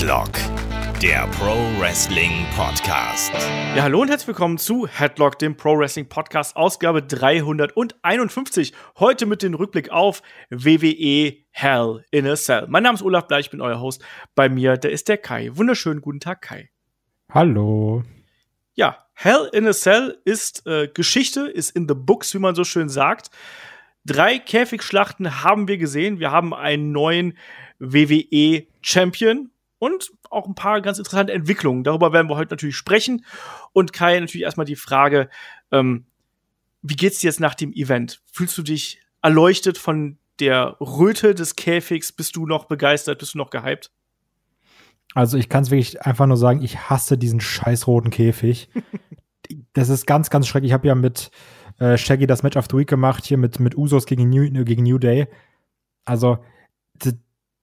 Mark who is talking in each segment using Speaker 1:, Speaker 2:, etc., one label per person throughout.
Speaker 1: Headlock, der Pro Wrestling Podcast. Ja, hallo und herzlich willkommen zu Headlock, dem Pro Wrestling Podcast, Ausgabe 351. Heute mit dem Rückblick auf WWE Hell in a Cell. Mein Name ist Olaf Bleich, ich bin euer Host. Bei mir, da ist der Kai. Wunderschönen guten Tag, Kai.
Speaker 2: Hallo.
Speaker 1: Ja, Hell in a Cell ist äh, Geschichte, ist in the books, wie man so schön sagt. Drei Käfigschlachten haben wir gesehen. Wir haben einen neuen WWE Champion und auch ein paar ganz interessante Entwicklungen. Darüber werden wir heute natürlich sprechen. Und Kai, natürlich erstmal die Frage, ähm, wie geht's dir jetzt nach dem Event? Fühlst du dich erleuchtet von der Röte des Käfigs? Bist du noch begeistert? Bist du noch gehypt?
Speaker 2: Also ich kann es wirklich einfach nur sagen, ich hasse diesen scheiß roten Käfig. das ist ganz, ganz schrecklich. Ich habe ja mit äh, Shaggy das Match of the Week gemacht, hier mit, mit Usos gegen New, gegen New Day. Also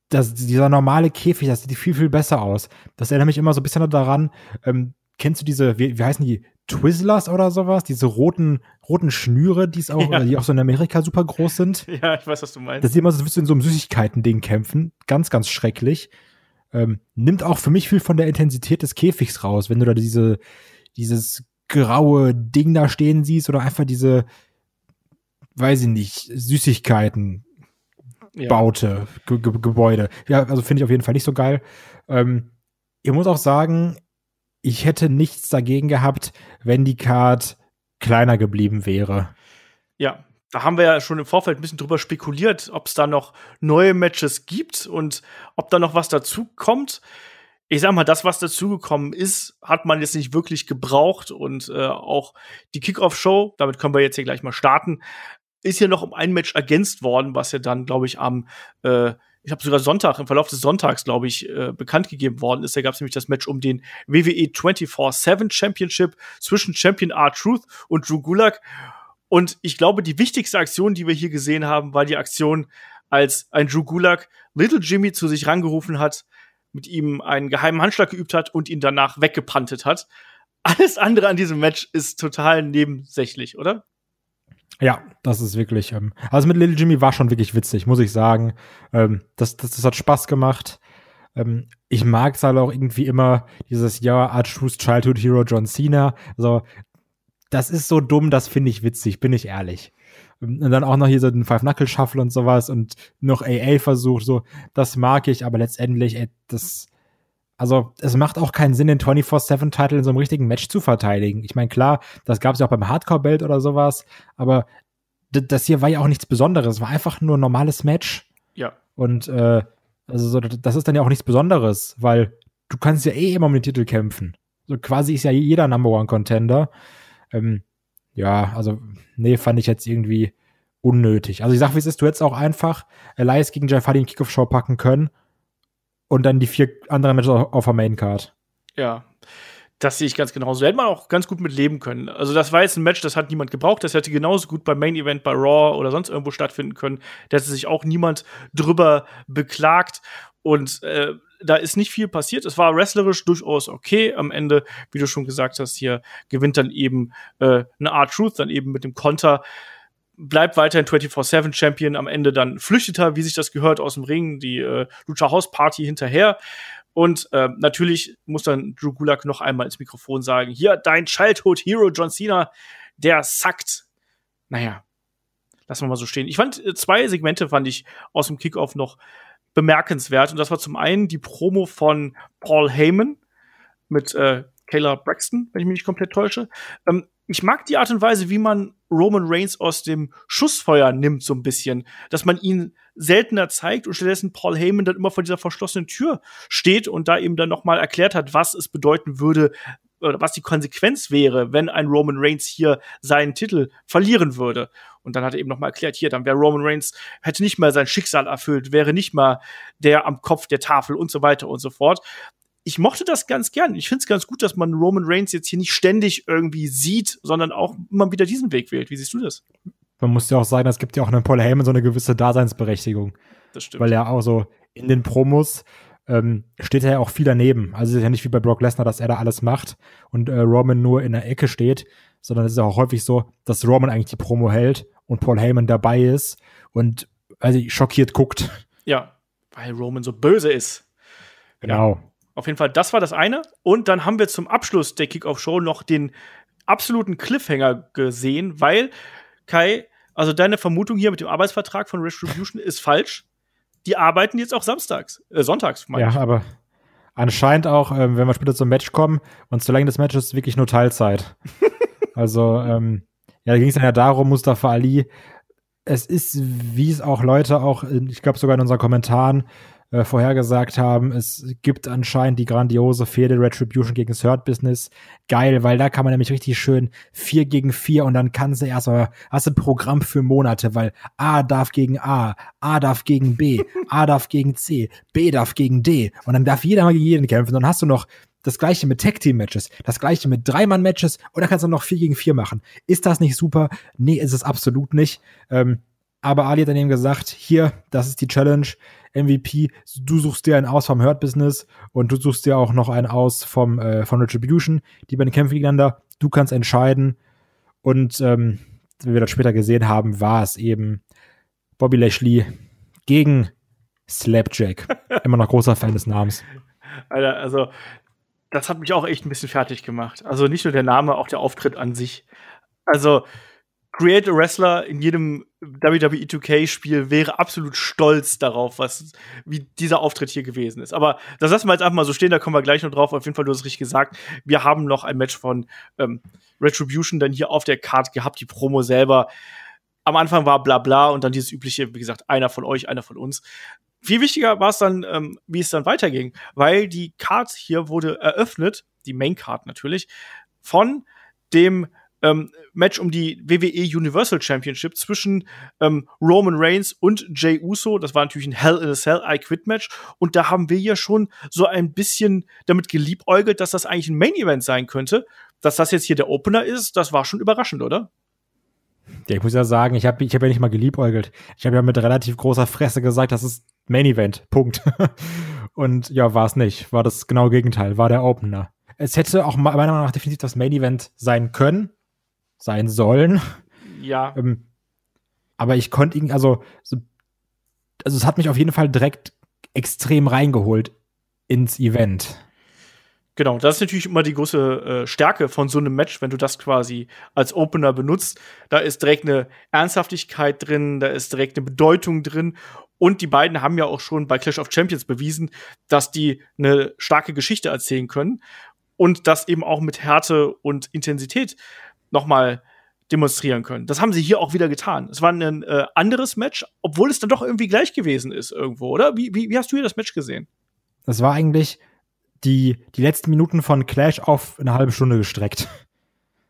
Speaker 2: das, dieser normale Käfig, das sieht viel, viel besser aus. Das erinnert mich immer so ein bisschen daran, ähm, kennst du diese, wie, wie heißen die, Twizzlers oder sowas? Diese roten, roten Schnüre, die es auch, ja. die auch so in Amerika super groß sind. Ja, ich weiß, was du meinst. Das sieht immer so, als würdest du in so einem Süßigkeiten-Ding kämpfen. Ganz, ganz schrecklich. Ähm, nimmt auch für mich viel von der Intensität des Käfigs raus, wenn du da diese, dieses graue Ding da stehen siehst oder einfach diese, weiß ich nicht, Süßigkeiten ja. baute Ge Ge Gebäude. Ja, also finde ich auf jeden Fall nicht so geil. Ähm, ich muss auch sagen, ich hätte nichts dagegen gehabt, wenn die Card kleiner geblieben wäre.
Speaker 1: Ja, da haben wir ja schon im Vorfeld ein bisschen drüber spekuliert, ob es da noch neue Matches gibt und ob da noch was dazu kommt. Ich sag mal, das, was dazugekommen ist, hat man jetzt nicht wirklich gebraucht und äh, auch die Kickoff-Show, damit können wir jetzt hier gleich mal starten, ist hier noch um ein Match ergänzt worden, was ja dann, glaube ich, am äh, ich habe sogar Sonntag, im Verlauf des Sonntags, glaube ich, äh, bekannt gegeben worden ist. Da gab es nämlich das Match um den WWE e 24-7 Championship zwischen Champion R-Truth und Drew Gulak. Und ich glaube, die wichtigste Aktion, die wir hier gesehen haben, war die Aktion, als ein Drew Gulak Little Jimmy zu sich rangerufen hat, mit ihm einen geheimen Handschlag geübt hat und ihn danach weggepantet hat. Alles andere an diesem Match ist total nebensächlich, oder?
Speaker 2: Ja, das ist wirklich. Ähm, also mit Little Jimmy war schon wirklich witzig, muss ich sagen. Ähm, das, das, das hat Spaß gemacht. Ähm, ich mag es halt auch irgendwie immer, dieses Ja, Art True's Childhood Hero John Cena. Also, das ist so dumm, das finde ich witzig, bin ich ehrlich. Ähm, und dann auch noch hier so den Five-Knuckle-Shuffle und sowas und noch AA versucht, so, das mag ich, aber letztendlich, ey, das also es macht auch keinen Sinn, den 24-7-Title in so einem richtigen Match zu verteidigen. Ich meine, klar, das gab es ja auch beim Hardcore-Belt oder sowas, aber das hier war ja auch nichts Besonderes, war einfach nur ein normales Match. Ja. Und äh, also so, das ist dann ja auch nichts Besonderes, weil du kannst ja eh immer um den Titel kämpfen. So quasi ist ja jeder Number One Contender. Ähm, ja, also nee, fand ich jetzt irgendwie unnötig. Also ich sag, wie es ist, du hättest auch einfach Elias gegen Jeff Hardy in Kickoff Show packen können und dann die vier anderen Matches auf, der Main
Speaker 1: Card. Ja, das sehe ich ganz genauso. Hätte man auch ganz gut mit leben können. Also, das war jetzt ein Match, das hat niemand gebraucht. Das hätte genauso gut beim Main Event bei Raw oder sonst irgendwo stattfinden können. Da hätte sich auch niemand drüber beklagt. Und äh, da ist nicht viel passiert. Es war wrestlerisch durchaus okay. Am Ende, wie du schon gesagt hast, hier gewinnt dann eben äh, eine Art Truth, dann eben mit dem Konter bleibt weiterhin 24-7 Champion. Am Ende dann flüchtet er, wie sich das gehört, aus dem Ring, die äh, Lucha House Party hinterher. Und äh, natürlich muss dann Drew Gulak noch einmal ins Mikrofon sagen: Hier, dein Childhood Hero John Cena, der sackt. Naja, lassen wir mal so stehen. Ich fand äh, zwei Segmente, fand ich aus dem Kickoff noch bemerkenswert. Und das war zum einen die Promo von Paul Heyman mit äh, Kayla Braxton, wenn ich mich nicht komplett täusche. Ähm, ich mag die Art und Weise, wie man Roman Reigns aus dem Schussfeuer nimmt, so ein bisschen. Dass man ihn seltener zeigt und stattdessen Paul Heyman dann immer vor dieser verschlossenen Tür steht und da eben dann nochmal erklärt hat, was es bedeuten würde, oder was die Konsequenz wäre, wenn ein Roman Reigns hier seinen Titel verlieren würde. Und dann hat er eben nochmal erklärt, hier, dann wäre Roman Reigns, hätte nicht mal sein Schicksal erfüllt, wäre nicht mal der am Kopf der Tafel und so weiter und so fort ich mochte das ganz gern. Ich finde es ganz gut, dass man Roman Reigns jetzt hier nicht ständig irgendwie sieht, sondern auch immer wieder diesen Weg wählt. Wie siehst du das?
Speaker 2: Man muss ja auch sagen, es gibt ja auch in Paul Heyman so eine gewisse Daseinsberechtigung. Das stimmt. Weil er auch so in den Promos ähm, steht er ja auch viel daneben. Also es ist ja nicht wie bei Brock Lesnar, dass er da alles macht und äh, Roman nur in der Ecke steht, sondern es ist ja auch häufig so, dass Roman eigentlich die Promo hält und Paul Heyman dabei ist und also schockiert guckt.
Speaker 1: Ja, weil Roman so böse ist. Genau. Ja. Auf jeden Fall, das war das eine. Und dann haben wir zum Abschluss der Kickoff-Show noch den absoluten Cliffhanger gesehen, weil Kai, also deine Vermutung hier mit dem Arbeitsvertrag von Retribution ist falsch. Die arbeiten jetzt auch samstags, äh, sonntags. Ja, ich.
Speaker 2: aber anscheinend auch, äh, wenn wir später zum Match kommen und zu Länge des Matches wirklich nur Teilzeit. also, ähm, ja, da ging es dann ja darum, Mustafa Ali. Es ist, wie es auch Leute auch, ich glaube sogar in unseren Kommentaren, äh, vorhergesagt haben, es gibt anscheinend die grandiose Fehde Retribution gegen das Hurt Business. Geil, weil da kann man nämlich richtig schön vier gegen vier und dann kannst du erst mal, hast du ein Programm für Monate, weil A darf gegen A, A darf gegen B, A darf gegen C, B darf gegen D und dann darf jeder mal gegen jeden kämpfen. Dann hast du noch das gleiche mit Tag Team Matches, das gleiche mit Dreimann Matches und dann kannst du noch vier gegen vier machen. Ist das nicht super? Nee, ist es absolut nicht. Ähm, aber Ali hat dann eben gesagt, hier, das ist die Challenge, MVP, du suchst dir einen aus vom Hurt Business und du suchst dir auch noch einen aus vom, äh, von Retribution, die beiden kämpfen gegeneinander, du kannst entscheiden. Und ähm, wie wir das später gesehen haben, war es eben Bobby Lashley gegen Slapjack. Immer noch großer Fan des Namens.
Speaker 1: Alter, also das hat mich auch echt ein bisschen fertig gemacht. Also nicht nur der Name, auch der Auftritt an sich. Also Create a Wrestler in jedem WWE 2K-Spiel wäre absolut stolz darauf, was, wie dieser Auftritt hier gewesen ist. Aber das lassen wir jetzt einfach mal so stehen, da kommen wir gleich noch drauf. Auf jeden Fall, du hast richtig gesagt, wir haben noch ein Match von ähm, Retribution dann hier auf der Card gehabt, die Promo selber. Am Anfang war bla bla und dann dieses übliche, wie gesagt, einer von euch, einer von uns. Viel wichtiger war es dann, ähm, wie es dann weiterging, weil die Card hier wurde eröffnet, die Main Card natürlich, von dem ähm, Match um die WWE Universal Championship zwischen ähm, Roman Reigns und Jay Uso. Das war natürlich ein Hell in a Cell I Quit Match. Und da haben wir ja schon so ein bisschen damit geliebäugelt, dass das eigentlich ein Main Event sein könnte. Dass das jetzt hier der Opener ist, das war schon überraschend, oder?
Speaker 2: Ja, ich muss ja sagen, ich habe ich hab ja nicht mal geliebäugelt. Ich habe ja mit relativ großer Fresse gesagt, das ist Main Event. Punkt. Und ja, war es nicht. War das genaue Gegenteil. War der Opener. Es hätte auch meiner Meinung nach definitiv das Main Event sein können sein sollen. Ja. Ähm, aber ich konnte ihn, also, so, also es hat mich auf jeden Fall direkt extrem reingeholt ins Event.
Speaker 1: Genau, das ist natürlich immer die große äh, Stärke von so einem Match, wenn du das quasi als Opener benutzt. Da ist direkt eine Ernsthaftigkeit drin, da ist direkt eine Bedeutung drin. Und die beiden haben ja auch schon bei Clash of Champions bewiesen, dass die eine starke Geschichte erzählen können und das eben auch mit Härte und Intensität nochmal demonstrieren können. Das haben sie hier auch wieder getan. Es war ein äh, anderes Match, obwohl es dann doch irgendwie gleich gewesen ist irgendwo, oder? Wie, wie, wie hast du hier das Match gesehen?
Speaker 2: Das war eigentlich die, die letzten Minuten von Clash auf eine halbe Stunde gestreckt.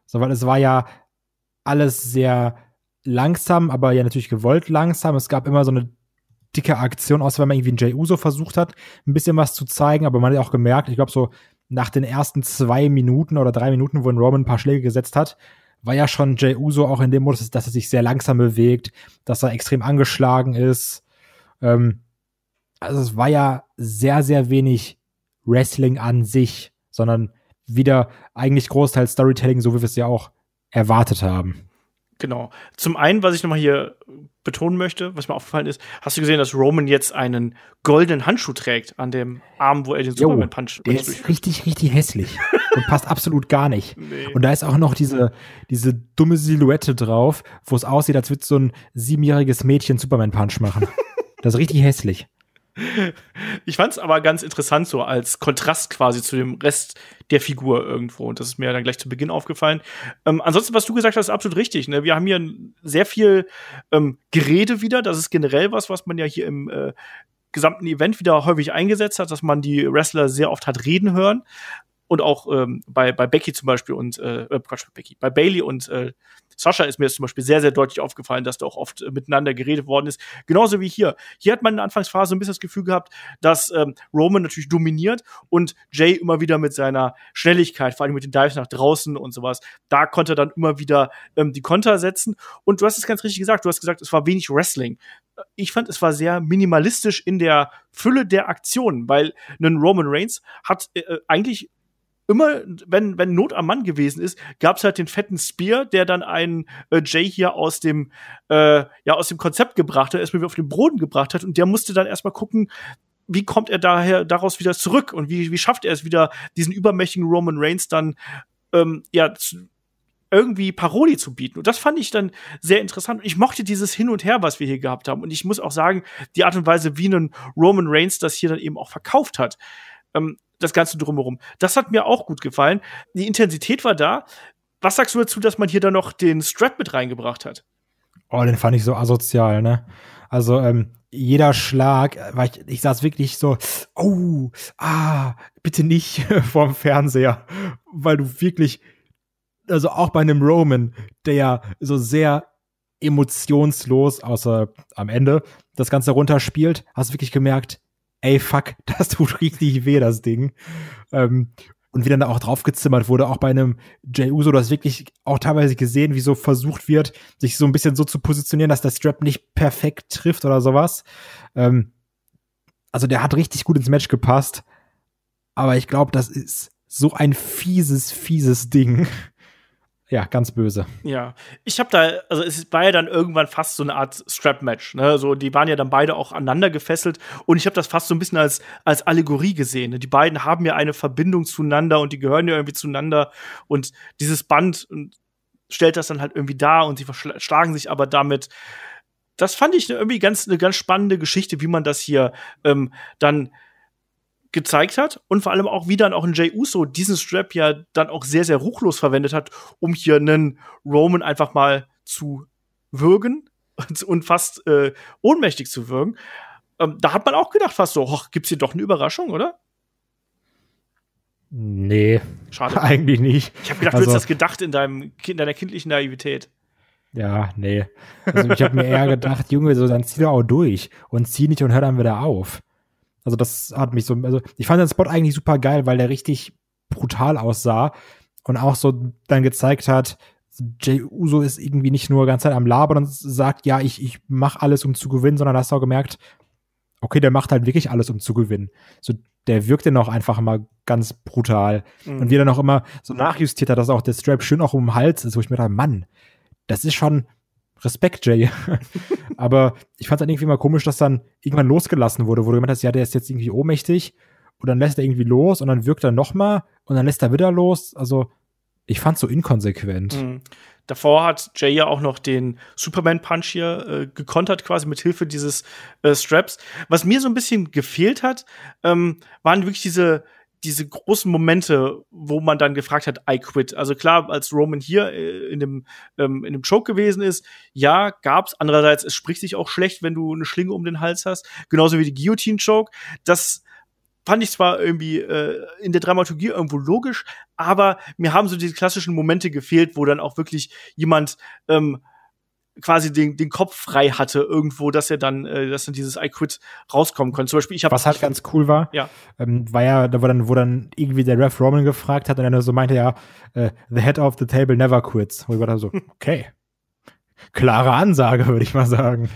Speaker 2: So, weil es war ja alles sehr langsam, aber ja natürlich gewollt langsam. Es gab immer so eine dicke Aktion, außer wenn man irgendwie einen J.U. so versucht hat, ein bisschen was zu zeigen, aber man hat auch gemerkt, ich glaube so nach den ersten zwei Minuten oder drei Minuten, wo Roman ein paar Schläge gesetzt hat, war ja schon Jay Uso auch in dem Modus, dass er sich sehr langsam bewegt, dass er extrem angeschlagen ist. Ähm, also es war ja sehr, sehr wenig Wrestling an sich, sondern wieder eigentlich Großteil Storytelling, so wie wir es ja auch erwartet haben.
Speaker 1: Genau. Zum einen, was ich nochmal hier betonen möchte, was mir aufgefallen ist, hast du gesehen, dass Roman jetzt einen goldenen Handschuh trägt an dem Arm, wo er den Superman punch Der ist richtig,
Speaker 2: richtig hässlich und passt absolut gar nicht. Nee. Und da ist auch noch diese, diese dumme Silhouette drauf, wo es aussieht, als würde so ein siebenjähriges Mädchen Superman Punch machen. das ist richtig hässlich.
Speaker 1: Ich fand es aber ganz interessant, so als Kontrast quasi zu dem Rest der Figur irgendwo. Und das ist mir dann gleich zu Beginn aufgefallen. Ähm, ansonsten, was du gesagt hast, ist absolut richtig. Ne? Wir haben hier sehr viel ähm, Gerede wieder. Das ist generell was, was man ja hier im äh, gesamten Event wieder häufig eingesetzt hat, dass man die Wrestler sehr oft hat reden hören. Und auch ähm, bei, bei Becky zum Beispiel und, äh, äh Quatsch, bei Becky, bei Bailey und äh, Sascha ist mir zum Beispiel sehr, sehr deutlich aufgefallen, dass da auch oft äh, miteinander geredet worden ist. Genauso wie hier. Hier hat man in der Anfangsphase ein bisschen das Gefühl gehabt, dass ähm, Roman natürlich dominiert und Jay immer wieder mit seiner Schnelligkeit, vor allem mit den Dives nach draußen und sowas, da konnte er dann immer wieder ähm, die Konter setzen. Und du hast es ganz richtig gesagt. Du hast gesagt, es war wenig Wrestling äh, ich fand, es war sehr minimalistisch in der Fülle der Aktionen, weil ein Roman Reigns hat äh, äh eigentlich immer, wenn, wenn Not am Mann gewesen ist, gab es halt den fetten Spear, der dann einen äh, Jay hier aus dem, äh, ja, aus dem Konzept gebracht hat, erstmal wieder auf den Boden gebracht hat und der musste dann erstmal gucken, wie kommt er daher daraus wieder zurück und wie, wie schafft er es wieder, diesen übermächtigen Roman Reigns dann ähm, ja zu, irgendwie Paroli zu bieten. Und das fand ich dann sehr interessant. Ich mochte dieses Hin und Her, was wir hier gehabt haben. Und ich muss auch sagen, die Art und Weise, wie ein Roman Reigns das hier dann eben auch verkauft hat, ähm, das Ganze drumherum. Das hat mir auch gut gefallen. Die Intensität war da. Was sagst du dazu, dass man hier dann noch den Strap mit reingebracht hat?
Speaker 2: Oh, den fand ich so asozial, ne? Also, ähm, jeder Schlag, äh, weil ich, ich saß wirklich so, oh, ah, bitte nicht vorm Fernseher, weil du wirklich, also auch bei einem Roman, der ja so sehr emotionslos, außer am Ende, das Ganze runterspielt, hast du wirklich gemerkt, ey, fuck, das tut richtig weh, das Ding. Ähm, und wie dann da auch draufgezimmert wurde, auch bei einem Jey Uso, das wirklich auch teilweise gesehen, wie so versucht wird, sich so ein bisschen so zu positionieren, dass der Strap nicht perfekt trifft oder sowas. Ähm, also der hat richtig gut ins Match gepasst, aber ich glaube, das ist so ein fieses, fieses Ding. ja, ganz böse.
Speaker 1: Ja, ich habe da, also es war ja dann irgendwann fast so eine Art Strap-Match. Ne? So, die waren ja dann beide auch aneinander gefesselt und ich habe das fast so ein bisschen als, als Allegorie gesehen. Ne? Die beiden haben ja eine Verbindung zueinander und die gehören ja irgendwie zueinander und dieses Band hm, stellt das dann halt irgendwie dar und sie verschlagen sich aber damit. Das fand ich irgendwie ganz, eine ganz spannende Geschichte, wie man das hier ähm, dann gezeigt hat und vor allem auch wie dann auch ein Jay Uso diesen Strap ja dann auch sehr, sehr ruchlos verwendet hat, um hier einen Roman einfach mal zu würgen und fast äh, ohnmächtig zu würgen. Ähm, da hat man auch gedacht, fast so, ach, gibt's hier doch eine Überraschung, oder?
Speaker 2: Nee. Schade. Eigentlich nicht. Ich habe gedacht, also, du hättest also das
Speaker 1: gedacht in, deinem, in deiner kindlichen Naivität.
Speaker 2: Ja, nee. Also ich habe mir eher gedacht, Junge, so dann zieh doch auch durch und zieh nicht und hör dann wieder auf. Also das hat mich so, also ich fand den Spot eigentlich super geil, weil der richtig brutal aussah und auch so dann gezeigt hat, Jay Uso ist irgendwie nicht nur die ganze Zeit am Labern und sagt, ja, ich, ich mache alles, um zu gewinnen, sondern hast auch gemerkt, okay, der macht halt wirklich alles, um zu gewinnen. So, der wirkt dann auch einfach mal ganz brutal. Mhm. Und wie er dann auch immer so nachjustiert hat, dass auch der Strap schön auch um den Hals ist, wo ich mir dachte, Mann, das ist schon, Respekt, Jay. aber ich fand es halt irgendwie mal komisch, dass dann irgendwann losgelassen wurde, wo du gemeint hast, ja, der ist jetzt irgendwie ohnmächtig und dann lässt er irgendwie los und dann wirkt er nochmal und dann lässt er wieder los. Also ich fand's so inkonsequent.
Speaker 1: Mhm. Davor hat Jay ja auch noch den Superman-Punch hier äh, gekontert, quasi mit Hilfe dieses äh, Straps. Was mir so ein bisschen gefehlt hat, ähm, waren wirklich diese, diese großen Momente, wo man dann gefragt hat, I quit. Also klar, als Roman hier äh, in dem, ähm, in dem Choke gewesen ist, ja, gab's. Andererseits, es spricht sich auch schlecht, wenn du eine Schlinge um den Hals hast. Genauso wie die Guillotine-Choke. Das fand ich zwar irgendwie äh, in der Dramaturgie irgendwo logisch, aber mir haben so diese klassischen Momente gefehlt, wo dann auch wirklich jemand ähm, quasi den, den Kopf frei hatte irgendwo, dass er dann, äh, dass dann dieses I Quit rauskommen konnte. Zum Beispiel, ich habe was halt ganz
Speaker 2: cool war, ja. ähm, war ja, da wo dann, wo dann irgendwie der Ref Roman gefragt hat und dann so meinte ja, äh, the head of the table never quits. Wo ich war dann so, okay, klare Ansage, würde ich mal sagen.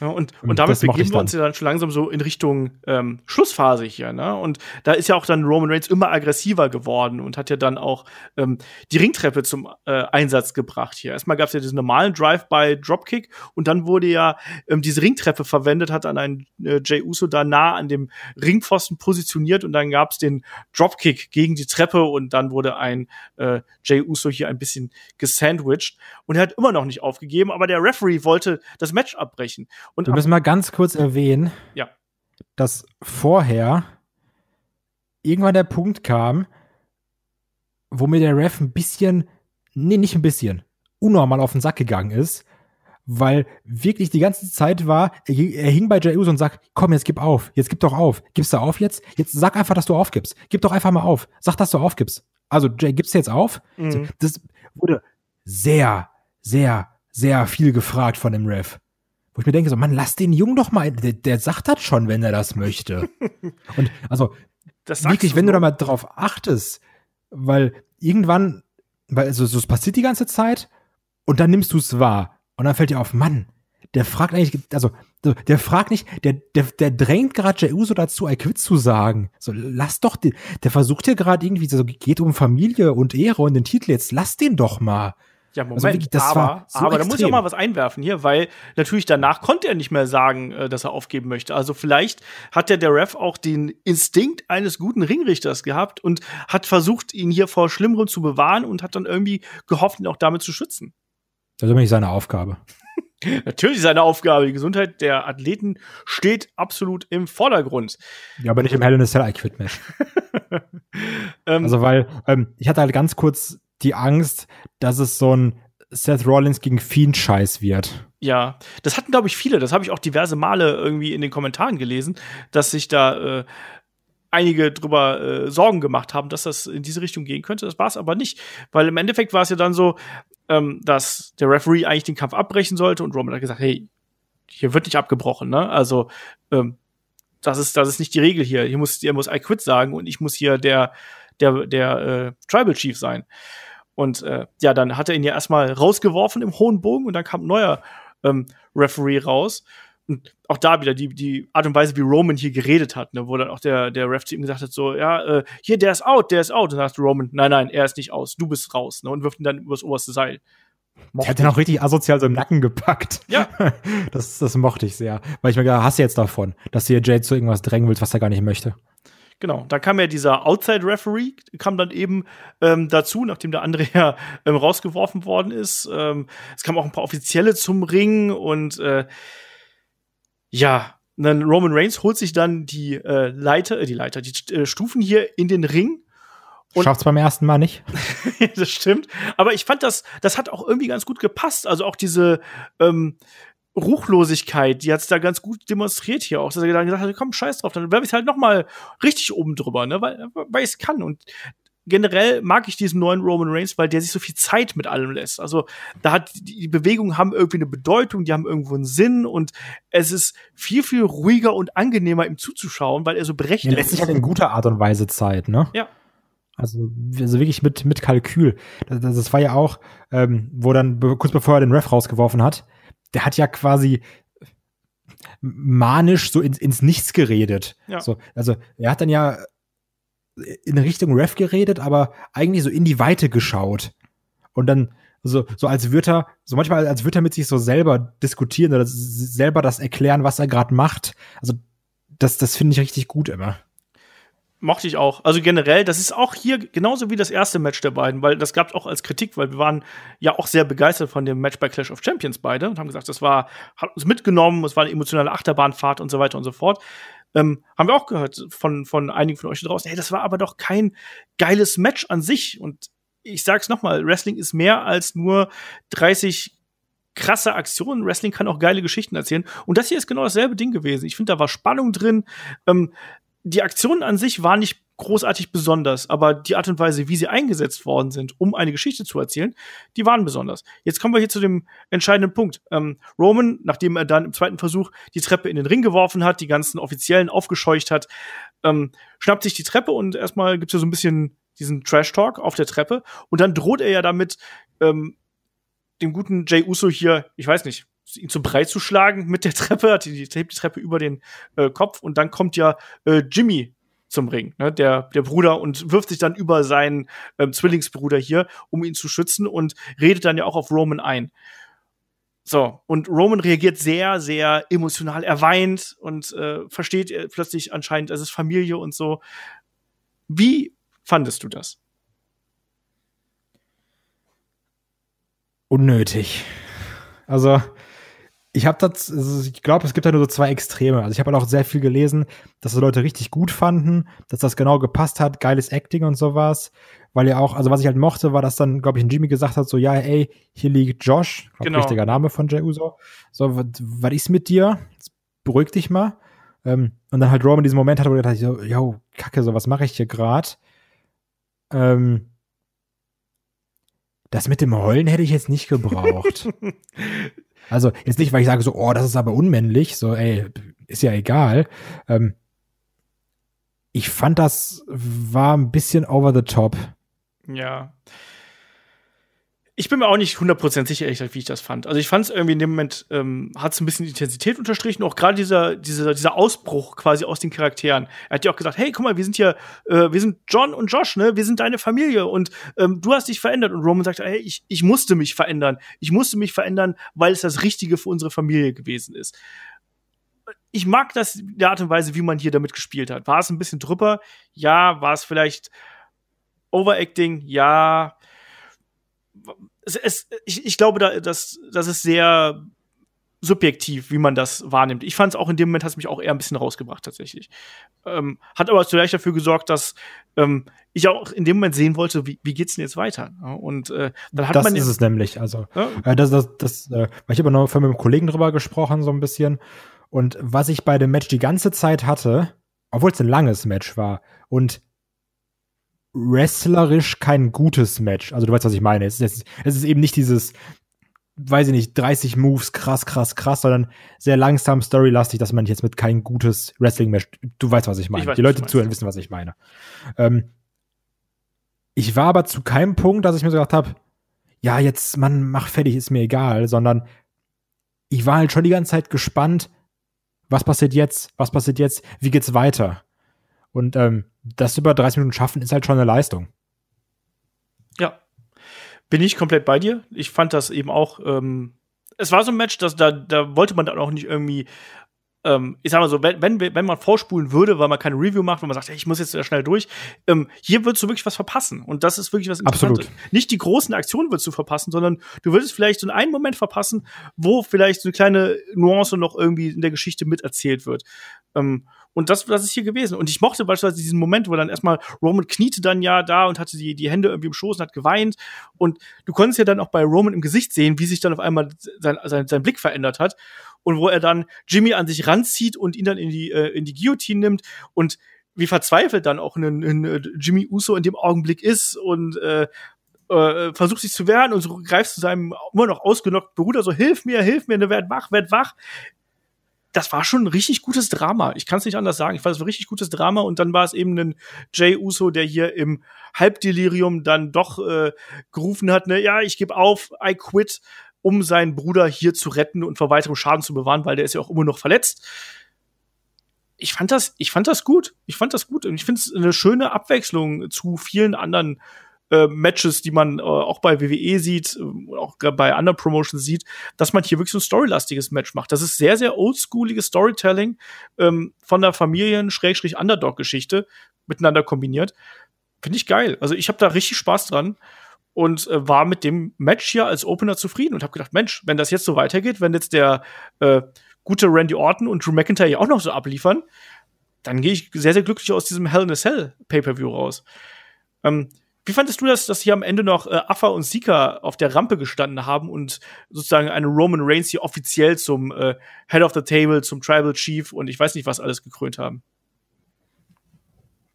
Speaker 1: Ja, und, und, und damit begeben wir uns ja dann schon langsam so in Richtung ähm, Schlussphase hier. Ne? Und da ist ja auch dann Roman Reigns immer aggressiver geworden und hat ja dann auch ähm, die Ringtreppe zum äh, Einsatz gebracht hier. Erstmal gab es ja diesen normalen Drive-by-Dropkick und dann wurde ja ähm, diese Ringtreppe verwendet, hat dann ein äh, Jay Uso da nah an dem Ringpfosten positioniert und dann gab es den Dropkick gegen die Treppe und dann wurde ein äh, Jay Uso hier ein bisschen gesandwiched und er hat immer noch nicht aufgegeben, aber der Referee wollte das Match abbrechen. Und Wir müssen mal
Speaker 2: ganz kurz erwähnen, ja. dass vorher irgendwann der Punkt kam, wo mir der Ref ein bisschen, nee, nicht ein bisschen, unnormal auf den Sack gegangen ist, weil wirklich die ganze Zeit war, er hing bei Jay Uso und sagt, komm, jetzt gib auf, jetzt gib doch auf, gibst du auf jetzt? Jetzt sag einfach, dass du aufgibst, gib doch einfach mal auf, sag, dass du aufgibst. Also Jay, gibst du jetzt auf? Mhm. Das wurde sehr, sehr, sehr viel gefragt von dem Ref wo ich mir denke, so, man, lass den Jungen doch mal, der, der sagt das schon, wenn er das möchte. Und also, wirklich, du wenn nur. du da mal drauf achtest, weil irgendwann, weil also, so, es passiert die ganze Zeit und dann nimmst du es wahr. Und dann fällt dir auf, Mann, der fragt eigentlich, also, der fragt nicht, der, der, der drängt gerade Jauso dazu, I quit zu sagen. So, lass doch den, der versucht hier gerade irgendwie, so geht um Familie und Ehre und den Titel jetzt, lass den doch mal. Ja, also Moment, also wirklich, das aber, war so aber da muss ich auch mal was
Speaker 1: einwerfen hier, weil natürlich danach konnte er nicht mehr sagen, äh, dass er aufgeben möchte. Also vielleicht hat ja der Ref auch den Instinkt eines guten Ringrichters gehabt und hat versucht, ihn hier vor Schlimmerem zu bewahren und hat dann irgendwie gehofft, ihn auch damit zu schützen.
Speaker 2: Das ist nämlich seine Aufgabe.
Speaker 1: Natürlich seine Aufgabe. Die Gesundheit der Athleten steht absolut im Vordergrund.
Speaker 2: Ja, aber nicht im Hell in a Cell I Quit ähm, also, weil ähm, ich hatte halt ganz kurz die Angst, dass es so ein Seth Rollins gegen Fiend-Scheiß wird.
Speaker 1: Ja, das hatten, glaube ich, viele. Das habe ich auch diverse Male irgendwie in den Kommentaren gelesen, dass sich da äh, einige drüber äh, Sorgen gemacht haben, dass das in diese Richtung gehen könnte. Das war es aber nicht, weil im Endeffekt war es ja dann so, ähm, dass der Referee eigentlich den Kampf abbrechen sollte und Roman hat gesagt, hey, hier wird nicht abgebrochen, ne? Also, ähm, das ist, das ist nicht die Regel hier. Hier muss, hier muss I quit sagen und ich muss hier der, der, der äh, Tribal Chief sein. Und äh, ja, dann hat er ihn ja erstmal rausgeworfen im hohen Bogen und dann kam ein neuer ähm, Referee raus. Und auch da wieder die, die Art und Weise, wie Roman hier geredet hat, ne, wo dann auch der, der Ref zu ihm gesagt hat, so, ja, äh, hier, der ist out, der ist out. Und dann sagt Roman, nein, nein, er ist nicht aus, du bist raus. Ne, und wirft ihn dann übers oberste Seil.
Speaker 2: Mochte. hat den auch richtig asozial so im Nacken gepackt. Ja. Das, das mochte ich sehr. Weil ich mir gedacht hast du jetzt davon, dass du hier Jade zu irgendwas drängen willst, was er gar nicht möchte.
Speaker 1: Genau, dann kam ja dieser Outside Referee, kam dann eben ähm, dazu, nachdem der andere ja ähm, rausgeworfen worden ist. Ähm, es kamen auch ein paar Offizielle zum Ring und äh, ja, dann Roman Reigns holt sich dann die äh, Leiter, äh, die Leiter, die äh, Stufen hier in den Ring.
Speaker 2: Schafft's beim ersten Mal nicht.
Speaker 1: das stimmt. Aber ich fand das, das hat auch irgendwie ganz gut gepasst. Also auch diese, ähm, Ruchlosigkeit, die hat's da ganz gut demonstriert hier auch, dass er dann gesagt hat, komm, scheiß drauf, dann werfe ich halt nochmal richtig oben drüber, ne, weil, weil ich es kann. Und generell mag ich diesen neuen Roman Reigns, weil der sich so viel Zeit mit allem lässt. Also da hat die Bewegungen haben irgendwie eine Bedeutung, die haben irgendwo einen Sinn und es ist viel viel ruhiger und angenehmer ihm zuzuschauen, weil er so berechnet. Er lässt sich halt in guter
Speaker 2: Art und Weise Zeit, ne? Ja. Also, also wirklich mit mit Kalkül. Das, das war ja auch, ähm, wo dann kurz bevor er den Ref rausgeworfen hat, der hat ja quasi manisch so ins, ins Nichts geredet. Ja. So, also er hat dann ja in Richtung Ref geredet, aber eigentlich so in die Weite geschaut. Und dann so, so als würde er, so manchmal als würde er mit sich so selber diskutieren oder selber das erklären, was er gerade macht. Also das, das finde ich richtig gut immer
Speaker 1: mochte ich auch. Also generell, das ist auch hier genauso wie das erste Match der beiden, weil das gab es auch als Kritik, weil wir waren ja auch sehr begeistert von dem Match bei Clash of Champions beide und haben gesagt, das war, hat uns mitgenommen, es war eine emotionale Achterbahnfahrt und so weiter und so fort. Ähm, haben wir auch gehört von, von einigen von euch da draußen, hey, das war aber doch kein geiles Match an sich. Und ich sag's nochmal, Wrestling ist mehr als nur 30 krasse Aktionen. Wrestling kann auch geile Geschichten erzählen. Und das hier ist genau dasselbe Ding gewesen. Ich finde, da war Spannung drin. Ähm, die Aktionen an sich waren nicht großartig besonders, aber die Art und Weise, wie sie eingesetzt worden sind, um eine Geschichte zu erzählen, die waren besonders. Jetzt kommen wir hier zu dem entscheidenden Punkt. Ähm, Roman, nachdem er dann im zweiten Versuch die Treppe in den Ring geworfen hat, die ganzen Offiziellen aufgescheucht hat, ähm, schnappt sich die Treppe und erstmal gibt es ja so ein bisschen diesen Trash-Talk auf der Treppe und dann droht er ja damit, ähm, dem guten Jay Uso hier, ich weiß nicht, ihn zu breit zu schlagen mit der Treppe, hat die, hebt die Treppe über den äh, Kopf und dann kommt ja äh, Jimmy zum Ring, ne, der, der Bruder, und wirft sich dann über seinen ähm, Zwillingsbruder hier, um ihn zu schützen und redet dann ja auch auf Roman ein. So, und Roman reagiert sehr, sehr emotional. Er weint und äh, versteht äh, plötzlich anscheinend, es ist Familie und so. Wie fandest du das?
Speaker 2: Unnötig. Also, ich habe das, also ich glaube, es gibt da halt nur so zwei Extreme. Also ich habe halt auch sehr viel gelesen, dass das Leute richtig gut fanden, dass das genau gepasst hat, geiles Acting und sowas. Weil ja auch, also was ich halt mochte, war, dass dann, glaube ich, ein Jimmy gesagt hat, so, ja, ey, hier liegt Josh, glaub, genau. richtiger Name von Jay Uso. So, was ist mit dir? beruhig dich mal. Ähm, und dann halt Roman diesen Moment hatte, wo er dachte, so, yo, kacke, so, was mache ich hier grad? Ähm, das mit dem Heulen hätte ich jetzt nicht gebraucht. Also jetzt nicht, weil ich sage so, oh, das ist aber unmännlich, so, ey, ist ja egal. Ähm, ich fand, das war ein bisschen over the top.
Speaker 1: Ja. Ich bin mir auch nicht 100% sicher, ehrlich gesagt, wie ich das fand. Also ich fand es irgendwie in dem Moment, ähm, hat es ein bisschen Intensität unterstrichen, auch gerade dieser, dieser, dieser Ausbruch quasi aus den Charakteren. Er hat ja auch gesagt, hey, guck mal, wir sind hier, äh, wir sind John und Josh, ne? Wir sind deine Familie und ähm, du hast dich verändert. Und Roman sagt, hey, ich, ich musste mich verändern. Ich musste mich verändern, weil es das Richtige für unsere Familie gewesen ist. Ich mag das, die Art und Weise, wie man hier damit gespielt hat. War es ein bisschen drüber? Ja. War es vielleicht Overacting? Ja es, es, ich, ich glaube, da, das, das ist sehr subjektiv, wie man das wahrnimmt. Ich fand es auch in dem Moment, hat es mich auch eher ein bisschen rausgebracht tatsächlich. Ähm, hat aber vielleicht dafür gesorgt, dass ähm, ich auch in dem Moment sehen wollte, wie, wie es denn jetzt weiter? Und äh, dann hat das man ist es nämlich. Also ja. äh,
Speaker 2: das, das, das, äh, ich habe noch mit meinem Kollegen drüber gesprochen so ein bisschen. Und was ich bei dem Match die ganze Zeit hatte, obwohl es ein langes Match war und wrestlerisch kein gutes Match. Also du weißt, was ich meine. Es, es, es ist eben nicht dieses, weiß ich nicht, 30 Moves, krass, krass, krass, sondern sehr langsam storylastig, dass man jetzt mit kein gutes Wrestling-Match. Du weißt, was ich meine. Ich weiß, Die Leute zuhören, wissen, was ich meine. Ähm, ich war aber zu keinem Punkt, dass ich mir so gedacht habe, ja, jetzt, man mach fertig, ist mir egal, sondern ich war halt schon die ganze Zeit gespannt, was passiert jetzt, was passiert jetzt, wie geht's weiter? Und ähm, das über 30 Minuten schaffen ist halt schon eine Leistung.
Speaker 1: Ja. Bin ich komplett bei dir. Ich fand das eben auch. Ähm, es war so ein Match, dass da, da wollte man dann auch nicht irgendwie ähm, ich sag mal so, wenn, wenn, wenn man vorspulen würde, weil man keine Review macht, wenn man sagt, ey, ich muss jetzt schnell durch, ähm, hier würdest du wirklich was verpassen. Und das ist wirklich was Interessantes. Absolut. Nicht die großen Aktionen würdest du verpassen, sondern du würdest vielleicht so einen Moment verpassen, wo vielleicht so eine kleine Nuance noch irgendwie in der Geschichte miterzählt wird. Ähm, und das, das ist hier gewesen. Und ich mochte beispielsweise diesen Moment, wo dann erstmal Roman kniete dann ja da und hatte die, die Hände irgendwie im Schoß und hat geweint. Und du konntest ja dann auch bei Roman im Gesicht sehen, wie sich dann auf einmal sein, sein, sein Blick verändert hat. Und wo er dann Jimmy an sich ranzieht und ihn dann in die, äh, in die Guillotine nimmt und wie verzweifelt dann auch ein, ein äh, Jimmy Uso in dem Augenblick ist und äh, äh, versucht sich zu wehren und so greift zu seinem immer noch ausgenockten Bruder so, hilf mir, hilf mir, ne, werd wach, werd wach das war schon ein richtig gutes Drama. Ich kann es nicht anders sagen. Ich fand es ein richtig gutes Drama und dann war es eben ein Jay Uso, der hier im Halbdelirium dann doch äh, gerufen hat, ne, ja, ich gebe auf, I quit, um seinen Bruder hier zu retten und vor weiterem Schaden zu bewahren, weil der ist ja auch immer noch verletzt. Ich fand das, ich fand das gut. Ich fand das gut und ich finde es eine schöne Abwechslung zu vielen anderen äh, Matches, die man äh, auch bei WWE sieht, äh, auch bei anderen Promotions sieht, dass man hier wirklich so ein storylastiges Match macht. Das ist sehr, sehr oldschooliges Storytelling ähm, von der Familien-Underdog-Geschichte miteinander kombiniert. Finde ich geil. Also ich habe da richtig Spaß dran und äh, war mit dem Match hier als Opener zufrieden und habe gedacht, Mensch, wenn das jetzt so weitergeht, wenn jetzt der äh, gute Randy Orton und Drew McIntyre hier auch noch so abliefern, dann gehe ich sehr, sehr glücklich aus diesem Hell in a Cell Pay-per-view raus. Ähm, wie fandest du das, dass hier am Ende noch äh, Affa und Sika auf der Rampe gestanden haben und sozusagen eine Roman Reigns hier offiziell zum äh, Head of the Table, zum Tribal Chief und ich weiß nicht, was alles gekrönt haben?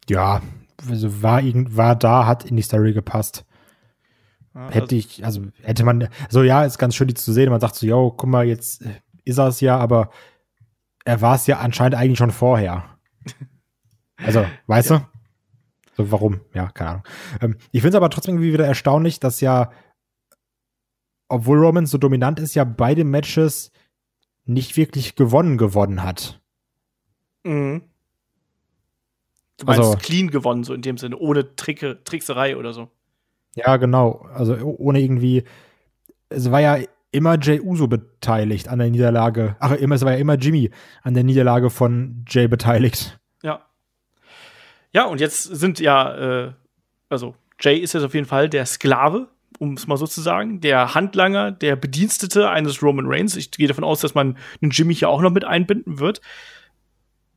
Speaker 2: Ja, also war, war da, hat in die Story gepasst.
Speaker 1: Hätte also ich,
Speaker 2: also hätte man, so also ja, ist ganz schön, die zu sehen. Man sagt so, yo, guck mal, jetzt äh, ist er es ja, aber er war es ja anscheinend eigentlich schon vorher. Also, weißt ja. du? Äh, warum? Ja, keine Ahnung. Ähm, ich finde es aber trotzdem irgendwie wieder erstaunlich, dass ja, obwohl Romans so dominant ist, ja beide Matches nicht wirklich gewonnen gewonnen hat.
Speaker 1: Mhm. Du meinst also, clean gewonnen, so in dem Sinne, ohne Tricke, Trickserei oder so.
Speaker 2: Ja, genau. Also ohne irgendwie. Es war ja immer Jay Uso beteiligt an der Niederlage. Ach, immer, es war ja immer Jimmy an der Niederlage von Jay beteiligt.
Speaker 1: Ja. Ja, und jetzt sind ja, äh, also Jay ist jetzt auf jeden Fall der Sklave, um es mal so zu sagen, der Handlanger, der Bedienstete eines Roman Reigns. Ich gehe davon aus, dass man einen Jimmy hier auch noch mit einbinden wird.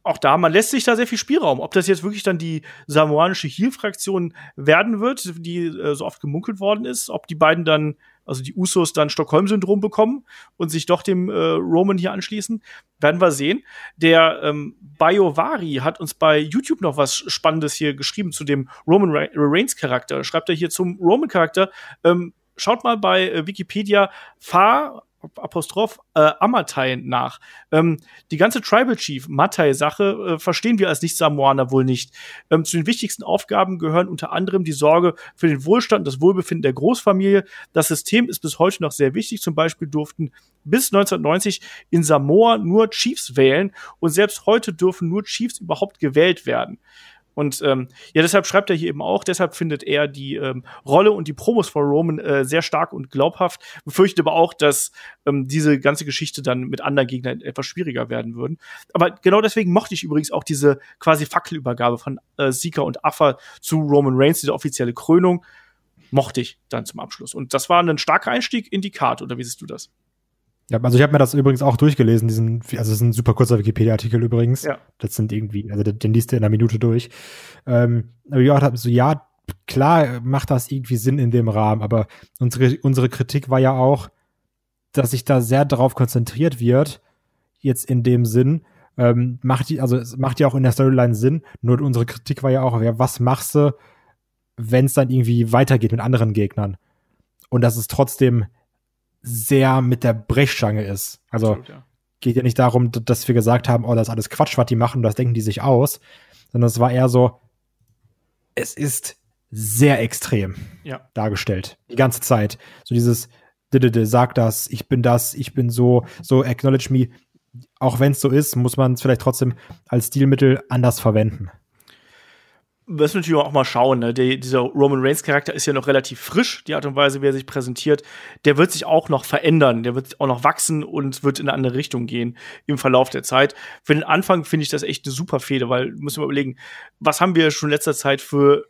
Speaker 1: Auch da, man lässt sich da sehr viel Spielraum. Ob das jetzt wirklich dann die samoanische heal fraktion werden wird, die äh, so oft gemunkelt worden ist, ob die beiden dann also die Usos dann Stockholm-Syndrom bekommen und sich doch dem äh, Roman hier anschließen. Werden wir sehen. Der ähm, Biovari hat uns bei YouTube noch was Spannendes hier geschrieben zu dem Roman Re Reigns-Charakter. Schreibt er hier zum Roman-Charakter. Ähm, schaut mal bei äh, Wikipedia Fahr Apostroph äh, Amatai nach. Ähm, die ganze Tribal Chief Matai-Sache äh, verstehen wir als Nicht-Samoaner wohl nicht. Ähm, zu den wichtigsten Aufgaben gehören unter anderem die Sorge für den Wohlstand und das Wohlbefinden der Großfamilie. Das System ist bis heute noch sehr wichtig. Zum Beispiel durften bis 1990 in Samoa nur Chiefs wählen und selbst heute dürfen nur Chiefs überhaupt gewählt werden. Und ähm, ja, deshalb schreibt er hier eben auch, deshalb findet er die ähm, Rolle und die Promos von Roman äh, sehr stark und glaubhaft, befürchtet aber auch, dass ähm, diese ganze Geschichte dann mit anderen Gegnern etwas schwieriger werden würden. Aber genau deswegen mochte ich übrigens auch diese quasi Fackelübergabe von äh, Seeker und Affa zu Roman Reigns, diese offizielle Krönung, mochte ich dann zum Abschluss. Und das war ein starker Einstieg in die Karte, oder wie siehst du das?
Speaker 2: Ja, also ich habe mir das übrigens auch durchgelesen, diesen, also es ist ein super kurzer Wikipedia-Artikel übrigens. Ja. Das sind irgendwie, also den, den liest du in einer Minute durch. Ähm, aber ich habe so, ja, klar macht das irgendwie Sinn in dem Rahmen, aber unsere, unsere Kritik war ja auch, dass sich da sehr darauf konzentriert wird, jetzt in dem Sinn, ähm, macht die, also es macht ja auch in der Storyline Sinn, nur unsere Kritik war ja auch, ja, was machst du, wenn es dann irgendwie weitergeht mit anderen Gegnern? Und das ist trotzdem sehr mit der Brechstange ist. Also Absolut, ja. geht ja nicht darum, dass wir gesagt haben, oh, das ist alles Quatsch, was die machen, das denken die sich aus, sondern es war eher so, es ist sehr extrem ja. dargestellt, die ganze Zeit. So dieses, sag das, ich bin das, ich bin so, so acknowledge me. Auch wenn es so ist, muss man es vielleicht trotzdem als Stilmittel anders verwenden
Speaker 1: müssen natürlich auch mal schauen. Ne? Der, dieser Roman Reigns Charakter ist ja noch relativ frisch, die Art und Weise, wie er sich präsentiert. Der wird sich auch noch verändern, der wird auch noch wachsen und wird in eine andere Richtung gehen im Verlauf der Zeit. Für den Anfang finde ich das echt eine super Fehde, weil müssen wir überlegen, was haben wir schon in letzter Zeit für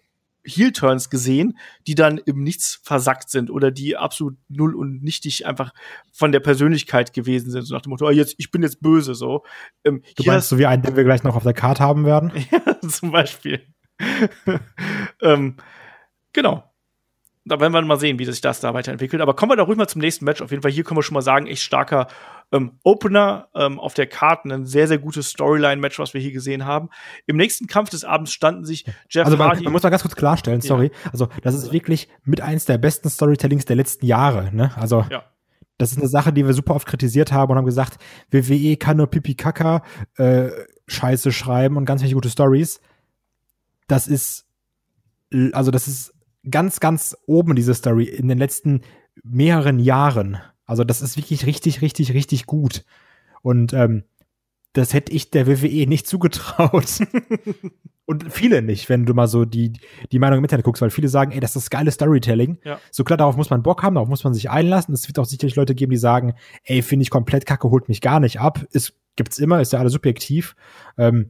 Speaker 1: Heel Turns gesehen, die dann im Nichts versackt sind oder die absolut null und nichtig einfach von der Persönlichkeit gewesen sind. So nach dem Motto, oh, jetzt, ich bin jetzt böse, so. Ähm, du meinst so
Speaker 2: wie einen, den wir gleich noch auf der Karte haben werden?
Speaker 1: ja, zum Beispiel. ähm, genau. Da werden wir mal sehen, wie sich das da weiterentwickelt. Aber kommen wir da ruhig mal zum nächsten Match. Auf jeden Fall, hier können wir schon mal sagen, echt starker ähm, Opener ähm, auf der Karte. Ein sehr, sehr gutes Storyline-Match, was wir hier gesehen haben. Im nächsten Kampf des Abends standen sich Jeff also man, Hardy. Man muss mal ganz
Speaker 2: kurz klarstellen, sorry. Ja. Also, das ist wirklich mit eins der besten Storytellings der letzten Jahre. Ne? Also, ja. das ist eine Sache, die wir super oft kritisiert haben und haben gesagt, WWE kann nur Pipi Kaka äh, Scheiße schreiben und ganz viele gute Stories das ist, äh, also das ist ganz, ganz oben, diese Story, in den letzten mehreren Jahren. Also das ist wirklich richtig, richtig, richtig gut. Und ähm, das hätte ich der WWE nicht zugetraut. Und viele nicht, wenn du mal so die, die Meinung im Internet guckst, weil viele sagen, ey, das ist geiles Storytelling. Ja. So klar, darauf muss man Bock haben, darauf muss man sich einlassen. Es wird auch sicherlich Leute geben, die sagen, ey, finde ich komplett kacke, holt mich gar nicht ab. Ist, gibt's immer, ist ja alles subjektiv. Ähm,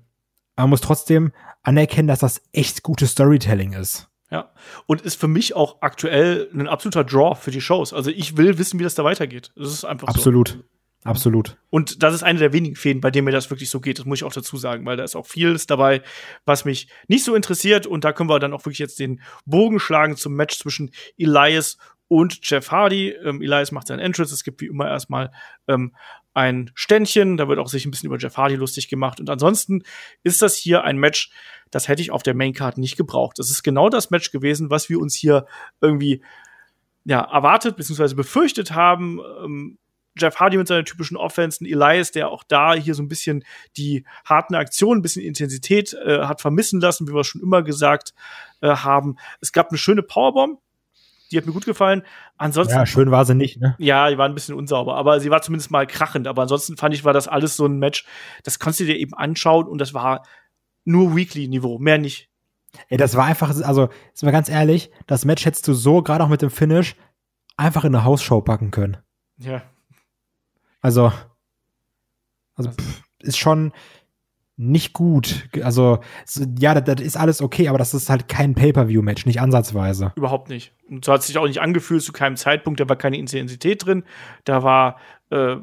Speaker 2: man muss trotzdem anerkennen, dass das echt gutes Storytelling ist.
Speaker 1: Ja. Und ist für mich auch aktuell ein absoluter Draw für die Shows. Also ich will wissen, wie das da weitergeht. Das ist einfach Absolut. So. Absolut. Absolut. Und das ist eine der wenigen Fäden, bei denen mir das wirklich so geht. Das muss ich auch dazu sagen, weil da ist auch vieles dabei, was mich nicht so interessiert. Und da können wir dann auch wirklich jetzt den Bogen schlagen zum Match zwischen Elias und Jeff Hardy. Ähm, Elias macht seinen Entrance. Es gibt wie immer erstmal ähm, ein Ständchen. Da wird auch sich ein bisschen über Jeff Hardy lustig gemacht. Und ansonsten ist das hier ein Match, das hätte ich auf der Maincard nicht gebraucht. Das ist genau das Match gewesen, was wir uns hier irgendwie ja, erwartet bzw. befürchtet haben. Ähm, Jeff Hardy mit seiner typischen Offense, Elias, der auch da hier so ein bisschen die harten Aktionen, ein bisschen Intensität äh, hat vermissen lassen, wie wir schon immer gesagt äh, haben. Es gab eine schöne Powerbomb, die hat mir gut gefallen. Ansonsten. Ja, schön war sie nicht, ne? Ja, die war ein bisschen unsauber, aber sie war zumindest mal krachend. Aber ansonsten fand ich, war das alles so ein Match, das kannst du dir eben anschauen und das war nur Weekly-Niveau, mehr nicht.
Speaker 2: Ey, das war einfach, also, sind wir ganz ehrlich, das Match hättest du so, gerade auch mit dem Finish, einfach in eine Hausshow packen können. Ja. Also, also, also pff, ist schon, nicht gut. Also, ja, das, das, ist alles okay, aber das ist halt kein Pay-Per-View-Match, nicht ansatzweise.
Speaker 1: Überhaupt nicht. Und so hat es sich auch nicht angefühlt zu keinem Zeitpunkt. Da war keine Intensität drin. Da war äh,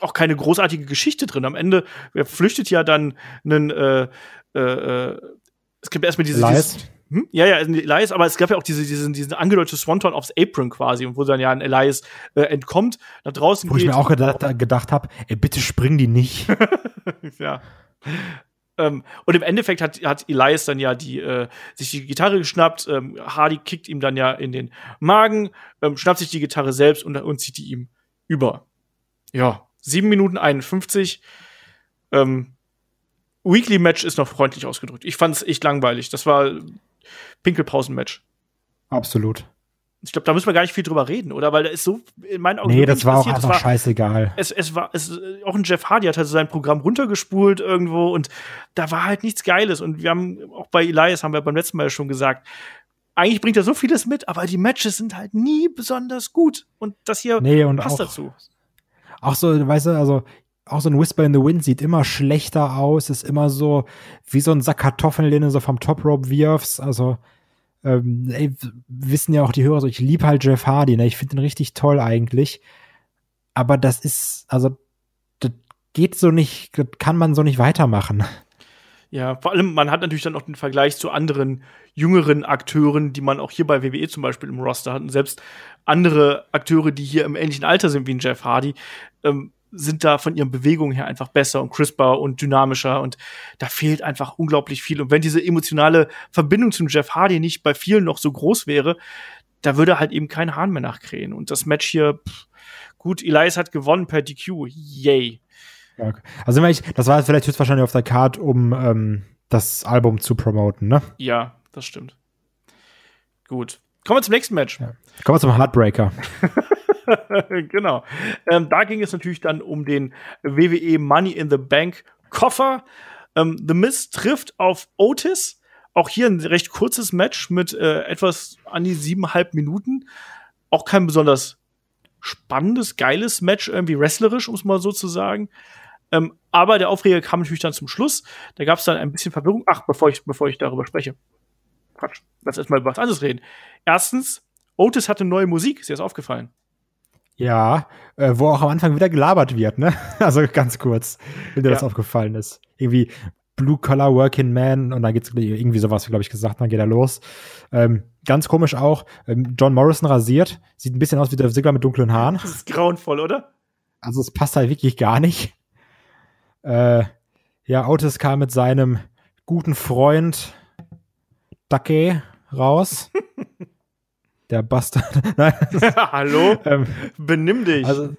Speaker 1: auch keine großartige Geschichte drin. Am Ende flüchtet ja dann einen. Äh, äh, äh es gibt erstmal diese. Lies. Hm? Ja, ja, Elias, also, aber es gab ja auch diese, diesen, diesen angedeuteten Swanton aufs Apron quasi, wo dann ja ein Elias äh, entkommt, nach draußen wo geht. Wo ich
Speaker 2: mir auch gedacht, gedacht habe, ey, bitte springen die nicht.
Speaker 1: ja. Ähm, und im Endeffekt hat, hat Elias dann ja die, äh, sich die Gitarre geschnappt. Ähm, Hardy kickt ihm dann ja in den Magen, ähm, schnappt sich die Gitarre selbst und, und zieht die ihm über. Ja, 7 Minuten 51. Ähm, Weekly Match ist noch freundlich ausgedrückt. Ich fand es echt langweilig. Das war Pinkelpausen-Match. Absolut. Ich glaube, da müssen wir gar nicht viel drüber reden, oder? Weil da ist so in meinen Augen. Nee, das war auch einfach war,
Speaker 2: scheißegal.
Speaker 1: Es, es war, es, äh, auch ein Jeff Hardy hat halt sein Programm runtergespult irgendwo und da war halt nichts Geiles. Und wir haben auch bei Elias, haben wir beim letzten Mal ja schon gesagt, eigentlich bringt er so vieles mit, aber die Matches sind halt nie besonders gut. Und das hier nee, und passt auch, dazu.
Speaker 2: Auch so, weißt du, also auch so ein Whisper in the Wind sieht immer schlechter aus, ist immer so wie so ein Sack Kartoffeln, den du so vom Top Rope wirfst. Also ähm, ey, wissen ja auch die Hörer so, ich liebe halt Jeff Hardy, ne? Ich finde ihn richtig toll eigentlich. Aber das ist, also, das geht so nicht, das kann man so nicht weitermachen.
Speaker 1: Ja, vor allem, man hat natürlich dann auch den Vergleich zu anderen jüngeren Akteuren, die man auch hier bei WWE zum Beispiel im Roster hat. Und selbst andere Akteure, die hier im ähnlichen Alter sind wie ein Jeff Hardy, ähm, sind da von ihren Bewegungen her einfach besser und crisper und dynamischer und da fehlt einfach unglaublich viel. Und wenn diese emotionale Verbindung zum Jeff Hardy nicht bei vielen noch so groß wäre, da würde halt eben kein Hahn mehr nachkrähen. Und das Match hier, pff, gut, Elias hat gewonnen per DQ. Yay.
Speaker 2: Also, das war vielleicht höchstwahrscheinlich auf der Card, um ähm, das Album zu promoten, ne?
Speaker 1: Ja, das stimmt. Gut. Kommen wir zum nächsten Match. Ja.
Speaker 2: Kommen wir zum Heartbreaker.
Speaker 1: genau. Ähm, da ging es natürlich dann um den WWE Money in the Bank Koffer. Ähm, the Miz trifft auf Otis. Auch hier ein recht kurzes Match mit äh, etwas an die siebeneinhalb Minuten. Auch kein besonders spannendes, geiles Match, irgendwie wrestlerisch, um es mal so zu sagen. Ähm, aber der Aufreger kam natürlich dann zum Schluss. Da gab es dann ein bisschen Verwirrung. Ach, bevor ich, bevor ich darüber spreche. Quatsch, lass erstmal über was anderes reden. Erstens, Otis hatte neue Musik, ist dir das aufgefallen?
Speaker 2: Ja, äh, wo auch am Anfang wieder gelabert wird, ne? Also ganz kurz, wenn dir ja. das aufgefallen ist. Irgendwie Blue Collar Working Man und dann geht's irgendwie sowas, wie glaube ich, gesagt, dann geht er los. Ähm, ganz komisch auch, ähm, John Morrison rasiert, sieht ein bisschen aus wie der Sigler mit dunklen Haaren. Das
Speaker 1: ist grauenvoll, oder?
Speaker 2: Also es passt halt wirklich gar nicht. Äh, ja, Otis kam mit seinem guten Freund Ducky raus. der Bastard. Nein.
Speaker 1: Hallo? Ähm, Benimm dich. Also,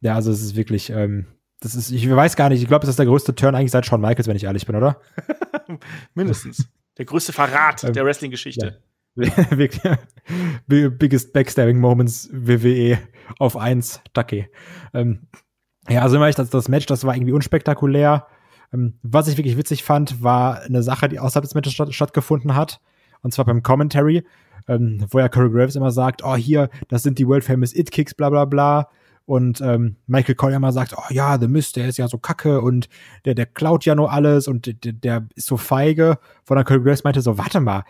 Speaker 2: ja, also es ist wirklich, ähm, das ist, ich weiß gar nicht, ich glaube, das ist der größte Turn eigentlich seit Shawn Michaels, wenn ich ehrlich bin, oder?
Speaker 1: Mindestens. Der größte Verrat ähm, der Wrestling-Geschichte. Ja.
Speaker 2: Biggest Backstabbing Moments WWE auf 1, Ducky. Ähm, ja, also immer ich, das, das Match, das war irgendwie unspektakulär. Ähm, was ich wirklich witzig fand, war eine Sache, die außerhalb des Matches statt, stattgefunden hat. Und zwar beim Commentary ähm, wo ja Corey Graves immer sagt, oh hier, das sind die World Famous It Kicks, bla bla bla. Und ähm, Michael Cole immer sagt, oh ja, The Mist, der ist ja so kacke und der, der klaut ja nur alles und der, der ist so feige. Von der Corey Graves meinte so, warte mal,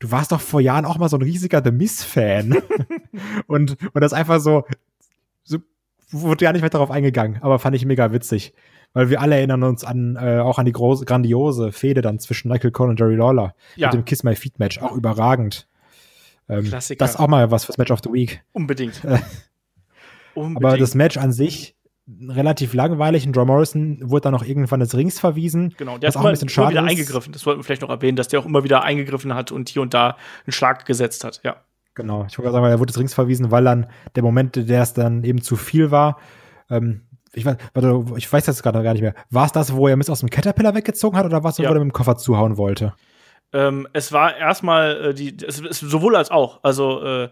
Speaker 2: du warst doch vor Jahren auch mal so ein riesiger The Mist-Fan. und, und das einfach so, so, wurde ja nicht mehr darauf eingegangen, aber fand ich mega witzig. Weil wir alle erinnern uns an äh, auch an die große, grandiose Fehde dann zwischen Michael Cole und Jerry Lawler ja. mit dem Kiss My Feet Match, auch überragend. Ähm, Klassiker. Das ist auch mal was fürs Match of the Week. Unbedingt. Äh, Unbedingt. Aber das Match an sich relativ langweilig. Und John Morrison wurde dann auch irgendwann des Rings verwiesen. Genau, der hat auch immer, ein bisschen schade immer wieder
Speaker 1: eingegriffen. Das wollten wir vielleicht noch erwähnen, dass der auch immer wieder eingegriffen hat und hier und da einen Schlag gesetzt hat. Ja.
Speaker 2: Genau, ich wollte sagen, er wurde des Rings verwiesen, weil dann der Moment, der es dann eben zu viel war, ähm, ich weiß, warte, ich weiß das gerade gar nicht mehr. War es das, wo er Mist aus dem Caterpillar weggezogen hat oder war es, ja. wo er mit dem Koffer zuhauen wollte?
Speaker 1: Ähm, es war erstmal äh, die, es, es, sowohl als auch. Also äh,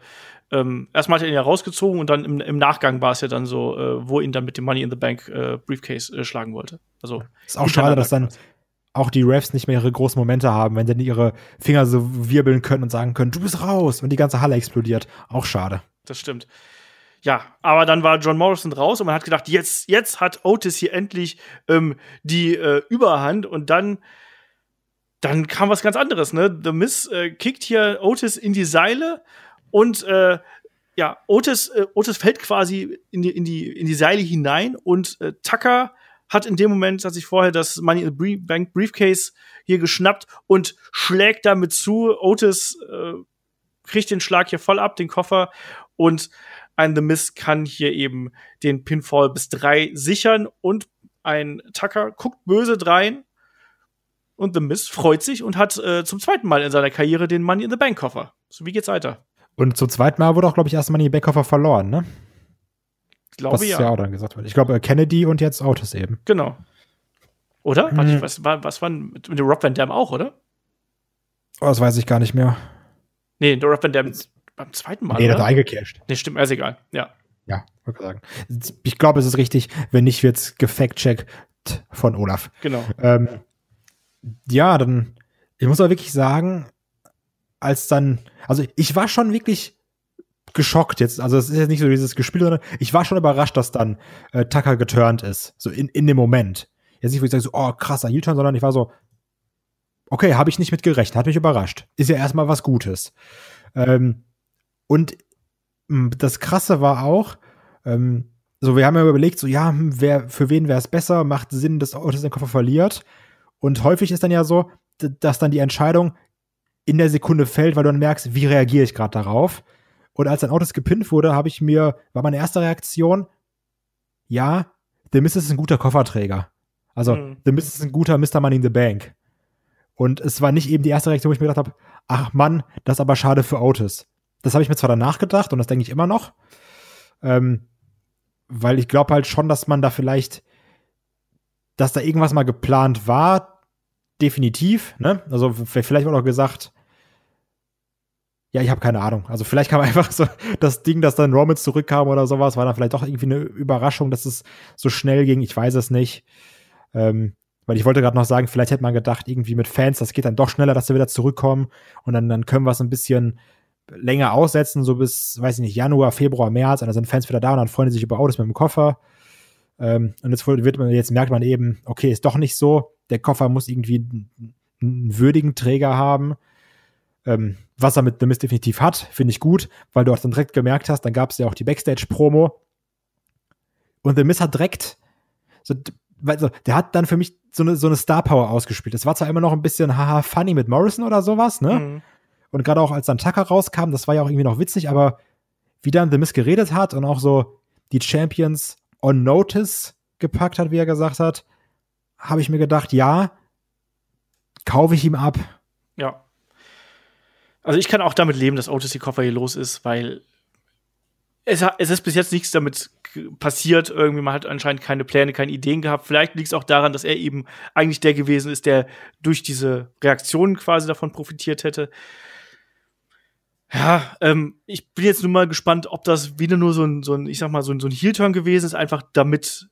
Speaker 1: ähm, erstmal hat er ihn ja rausgezogen und dann im, im Nachgang war es ja dann so, äh, wo ihn dann mit dem Money in the Bank äh, Briefcase äh, schlagen wollte. Also ist auch schade, dass dann
Speaker 2: auch die Refs nicht mehr ihre großen Momente haben, wenn dann ihre Finger so wirbeln können und sagen können, du bist raus und die ganze Halle explodiert. Auch schade.
Speaker 1: Das stimmt. Ja, aber dann war John Morrison raus und man hat gedacht, jetzt, jetzt hat Otis hier endlich ähm, die äh, Überhand und dann dann kam was ganz anderes, ne? The Miss äh, kickt hier Otis in die Seile und äh, ja, Otis, äh, Otis fällt quasi in die, in, die, in die Seile hinein und äh, Tucker hat in dem Moment, hat sich vorher das Money in the Bank Briefcase hier geschnappt und schlägt damit zu. Otis äh, kriegt den Schlag hier voll ab, den Koffer und ein The Miss kann hier eben den Pinfall bis drei sichern und ein Tucker guckt böse drein und The Miz freut sich und hat äh, zum zweiten Mal in seiner Karriere den Money in the Bank Koffer. So, wie geht's weiter?
Speaker 2: Und zum zweiten Mal wurde auch, glaube ich, erst Money in the Bank Koffer verloren, ne?
Speaker 1: Ich glaube ja. was ja. ja auch dann gesagt wird. Ich glaube
Speaker 2: äh, Kennedy und jetzt Autos eben.
Speaker 1: Genau. Oder? Hm. Warte, mhm. was, war, was war mit, mit Rob Van Dam auch, oder?
Speaker 2: Oh, das weiß ich gar nicht mehr.
Speaker 1: Nee, der Rob Van Dam beim zweiten Mal. Nee, der hat eingecashed. Nee, stimmt, ist egal. Ja.
Speaker 2: Ja, wollte würde sagen. Ich glaube, es ist richtig, wenn nicht, wird's gefact-checkt von Olaf. Genau. Ähm, ja, dann, ich muss aber wirklich sagen, als dann, also ich war schon wirklich geschockt jetzt. Also es ist jetzt nicht so dieses Gespiel, sondern ich war schon überrascht, dass dann äh, Tucker geturnt ist. So in, in dem Moment. Jetzt nicht, wo ich sage, so, oh krasser ein Heel-Turn, sondern ich war so, okay, habe ich nicht mit gerechnet, hat mich überrascht. Ist ja erstmal was Gutes. Ähm, und hm, das Krasse war auch, ähm, so wir haben ja überlegt, so ja, hm, wer, für wen wäre es besser, macht Sinn, dass Otis den Koffer verliert. Und häufig ist dann ja so, dass dann die Entscheidung in der Sekunde fällt, weil du dann merkst, wie reagiere ich gerade darauf. Und als dein Autos gepinnt wurde, habe ich mir, war meine erste Reaktion, ja, The Mist ist ein guter Kofferträger. Also, mhm. The Mist ist ein guter Mr. Money in the Bank. Und es war nicht eben die erste Reaktion, wo ich mir gedacht habe, ach Mann, das ist aber schade für Autos. Das habe ich mir zwar danach gedacht und das denke ich immer noch, ähm, weil ich glaube halt schon, dass man da vielleicht dass da irgendwas mal geplant war, definitiv. Ne? Also vielleicht auch gesagt, ja, ich habe keine Ahnung. Also vielleicht kam einfach so das Ding, dass dann Romans zurückkam oder sowas, war dann vielleicht doch irgendwie eine Überraschung, dass es so schnell ging. Ich weiß es nicht. Ähm, weil ich wollte gerade noch sagen, vielleicht hätte man gedacht, irgendwie mit Fans, das geht dann doch schneller, dass sie wieder zurückkommen und dann, dann können wir es ein bisschen länger aussetzen, so bis, weiß ich nicht, Januar, Februar, März, und dann sind Fans wieder da und dann freuen sie sich über Autos mit dem Koffer. Ähm, und jetzt wird man, jetzt merkt man eben, okay, ist doch nicht so. Der Koffer muss irgendwie einen, würdigen Träger haben. Ähm, was er mit The Mist definitiv hat, finde ich gut, weil du auch dann direkt gemerkt hast, dann gab es ja auch die Backstage-Promo. Und The Mist hat direkt, so, also, der hat dann für mich so eine, so eine Star-Power ausgespielt. Das war zwar immer noch ein bisschen haha funny mit Morrison oder sowas, ne? Mhm. Und gerade auch als dann Tucker rauskam, das war ja auch irgendwie noch witzig, aber wie dann The Mist geredet hat und auch so die Champions on notice gepackt hat, wie er gesagt hat, habe ich mir gedacht, ja, kaufe ich ihm ab.
Speaker 1: Ja. Also ich kann auch damit leben, dass Otis die Koffer hier los ist, weil es, es ist bis jetzt nichts damit passiert. Irgendwie, man hat anscheinend keine Pläne, keine Ideen gehabt. Vielleicht liegt es auch daran, dass er eben eigentlich der gewesen ist, der durch diese Reaktionen quasi davon profitiert hätte. Ja, ähm, ich bin jetzt nun mal gespannt, ob das wieder nur so ein, so ein ich sag mal, so ein, so ein Heel-Turn gewesen ist, einfach damit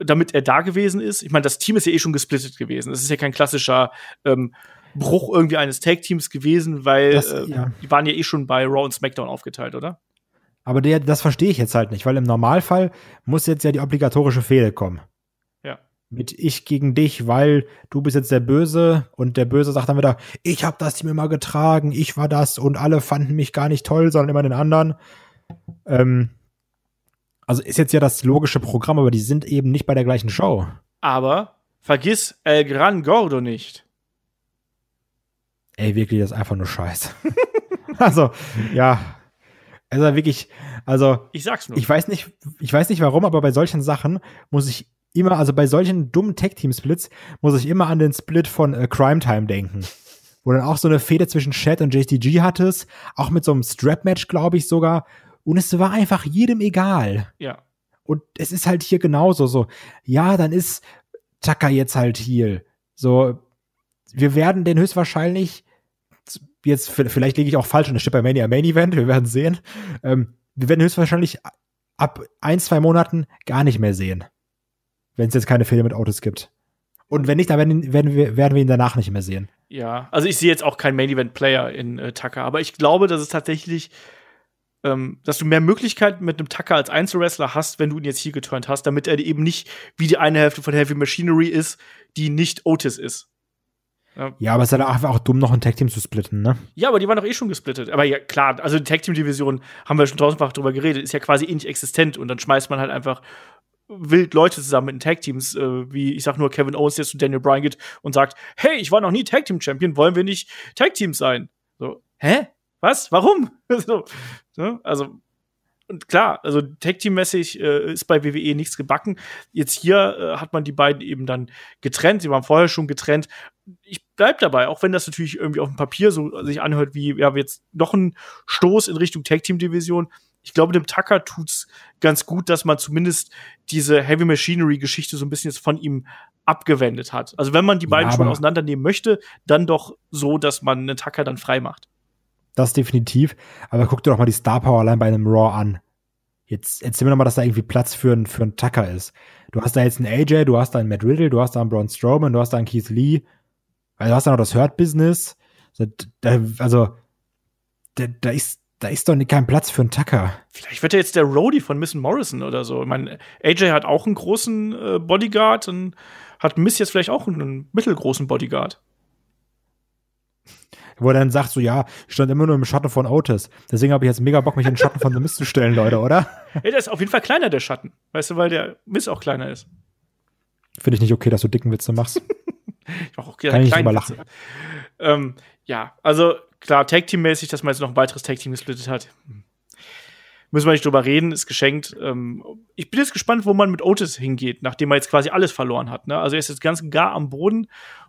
Speaker 1: damit er da gewesen ist. Ich meine, das Team ist ja eh schon gesplittet gewesen. Es ist ja kein klassischer ähm, Bruch irgendwie eines Tag-Teams gewesen, weil das, äh, ja. die waren ja eh schon bei Raw und SmackDown aufgeteilt, oder?
Speaker 2: Aber der, das verstehe ich jetzt halt nicht, weil im Normalfall muss jetzt ja die obligatorische Fehde kommen mit ich gegen dich, weil du bist jetzt der Böse und der Böse sagt dann wieder, ich habe das Team immer getragen, ich war das und alle fanden mich gar nicht toll, sondern immer den anderen. Ähm, also ist jetzt ja das logische Programm, aber die sind eben nicht bei der gleichen Show.
Speaker 1: Aber vergiss El Gran Gordo nicht.
Speaker 2: Ey, wirklich, das ist einfach nur Scheiß. also, ja. Also wirklich, also ich sag's nur. Ich weiß nicht, ich weiß nicht warum, aber bei solchen Sachen muss ich immer, also bei solchen dummen Tech-Team-Splits muss ich immer an den Split von äh, Crime Time denken. Wo dann auch so eine Fehde zwischen Chat und JTG hattest, auch mit so einem Strap-Match, glaube ich, sogar. Und es war einfach jedem egal. Ja. Und es ist halt hier genauso so. Ja, dann ist Tucker jetzt halt hier. So, wir werden den höchstwahrscheinlich jetzt, vielleicht liege ich auch falsch und das steht bei Mania Main Event, wir werden sehen. Ähm, wir werden höchstwahrscheinlich ab ein, zwei Monaten gar nicht mehr sehen wenn es jetzt keine Filme mit Autos gibt. Und wenn nicht, dann werden, werden, wir, werden wir ihn danach nicht mehr sehen.
Speaker 1: Ja, also ich sehe jetzt auch keinen Main Event Player in äh, Tucker, aber ich glaube, dass es tatsächlich, ähm, dass du mehr Möglichkeiten mit einem Tucker als Einzelwrestler hast, wenn du ihn jetzt hier geturnt hast, damit er eben nicht wie die eine Hälfte von Heavy Machinery ist, die nicht Otis ist. Ja. ja, aber
Speaker 2: es ist halt einfach auch dumm, noch ein Tag-Team zu splitten, ne?
Speaker 1: Ja, aber die waren doch eh schon gesplittet. Aber ja, klar, also die Tag-Team-Division, haben wir schon tausendfach drüber geredet, ist ja quasi eh nicht existent und dann schmeißt man halt einfach wild Leute zusammen in Tag Teams, äh, wie ich sag nur Kevin Owens, jetzt zu Daniel Bryan geht und sagt, hey, ich war noch nie Tag Team Champion, wollen wir nicht Tag Teams sein? So, hä? Was? Warum? so, ne? Also und klar, also Tag Team mäßig äh, ist bei WWE nichts gebacken. Jetzt hier äh, hat man die beiden eben dann getrennt. Sie waren vorher schon getrennt. Ich bleib dabei, auch wenn das natürlich irgendwie auf dem Papier so sich anhört wie ja jetzt noch ein Stoß in Richtung Tag Team Division ich glaube, dem Tucker tut's ganz gut, dass man zumindest diese Heavy Machinery Geschichte so ein bisschen jetzt von ihm abgewendet hat. Also wenn man die beiden ja, schon auseinandernehmen möchte, dann doch so, dass man einen Tucker dann frei macht.
Speaker 2: Das definitiv. Aber guck dir doch mal die Star Power allein bei einem Raw an. Jetzt erzähl mir doch mal, dass da irgendwie Platz für, ein, für einen Tucker ist. Du hast da jetzt einen AJ, du hast da einen Matt Riddle, du hast da einen Braun Strowman, du hast da einen Keith Lee. Weil also du hast da noch das Hurt-Business. Also, da, da ist da ist doch kein Platz für einen Tucker.
Speaker 1: Vielleicht wird er jetzt der Roadie von Miss Morrison oder so. Ich meine, AJ hat auch einen großen äh, Bodyguard und hat Miss jetzt vielleicht auch einen mittelgroßen Bodyguard.
Speaker 2: Wo er dann sagt, so ja, ich stand immer nur im Schatten von Otis. Deswegen habe ich jetzt mega Bock, mich in den Schatten von The Mist zu stellen, Leute, oder?
Speaker 1: Ey, der ist auf jeden Fall kleiner, der Schatten. Weißt du, weil der Miss auch kleiner ist.
Speaker 2: Finde ich nicht okay, dass du dicken Witze machst.
Speaker 1: ich mache auch gerne Kann ich nicht drüber lachen. Ähm, ja, also klar, Tag-Team-mäßig, dass man jetzt noch ein weiteres Tag-Team gesplittet hat. Müssen wir nicht drüber reden, ist geschenkt. Ähm, ich bin jetzt gespannt, wo man mit Otis hingeht, nachdem er jetzt quasi alles verloren hat. Ne? Also er ist jetzt ganz gar am Boden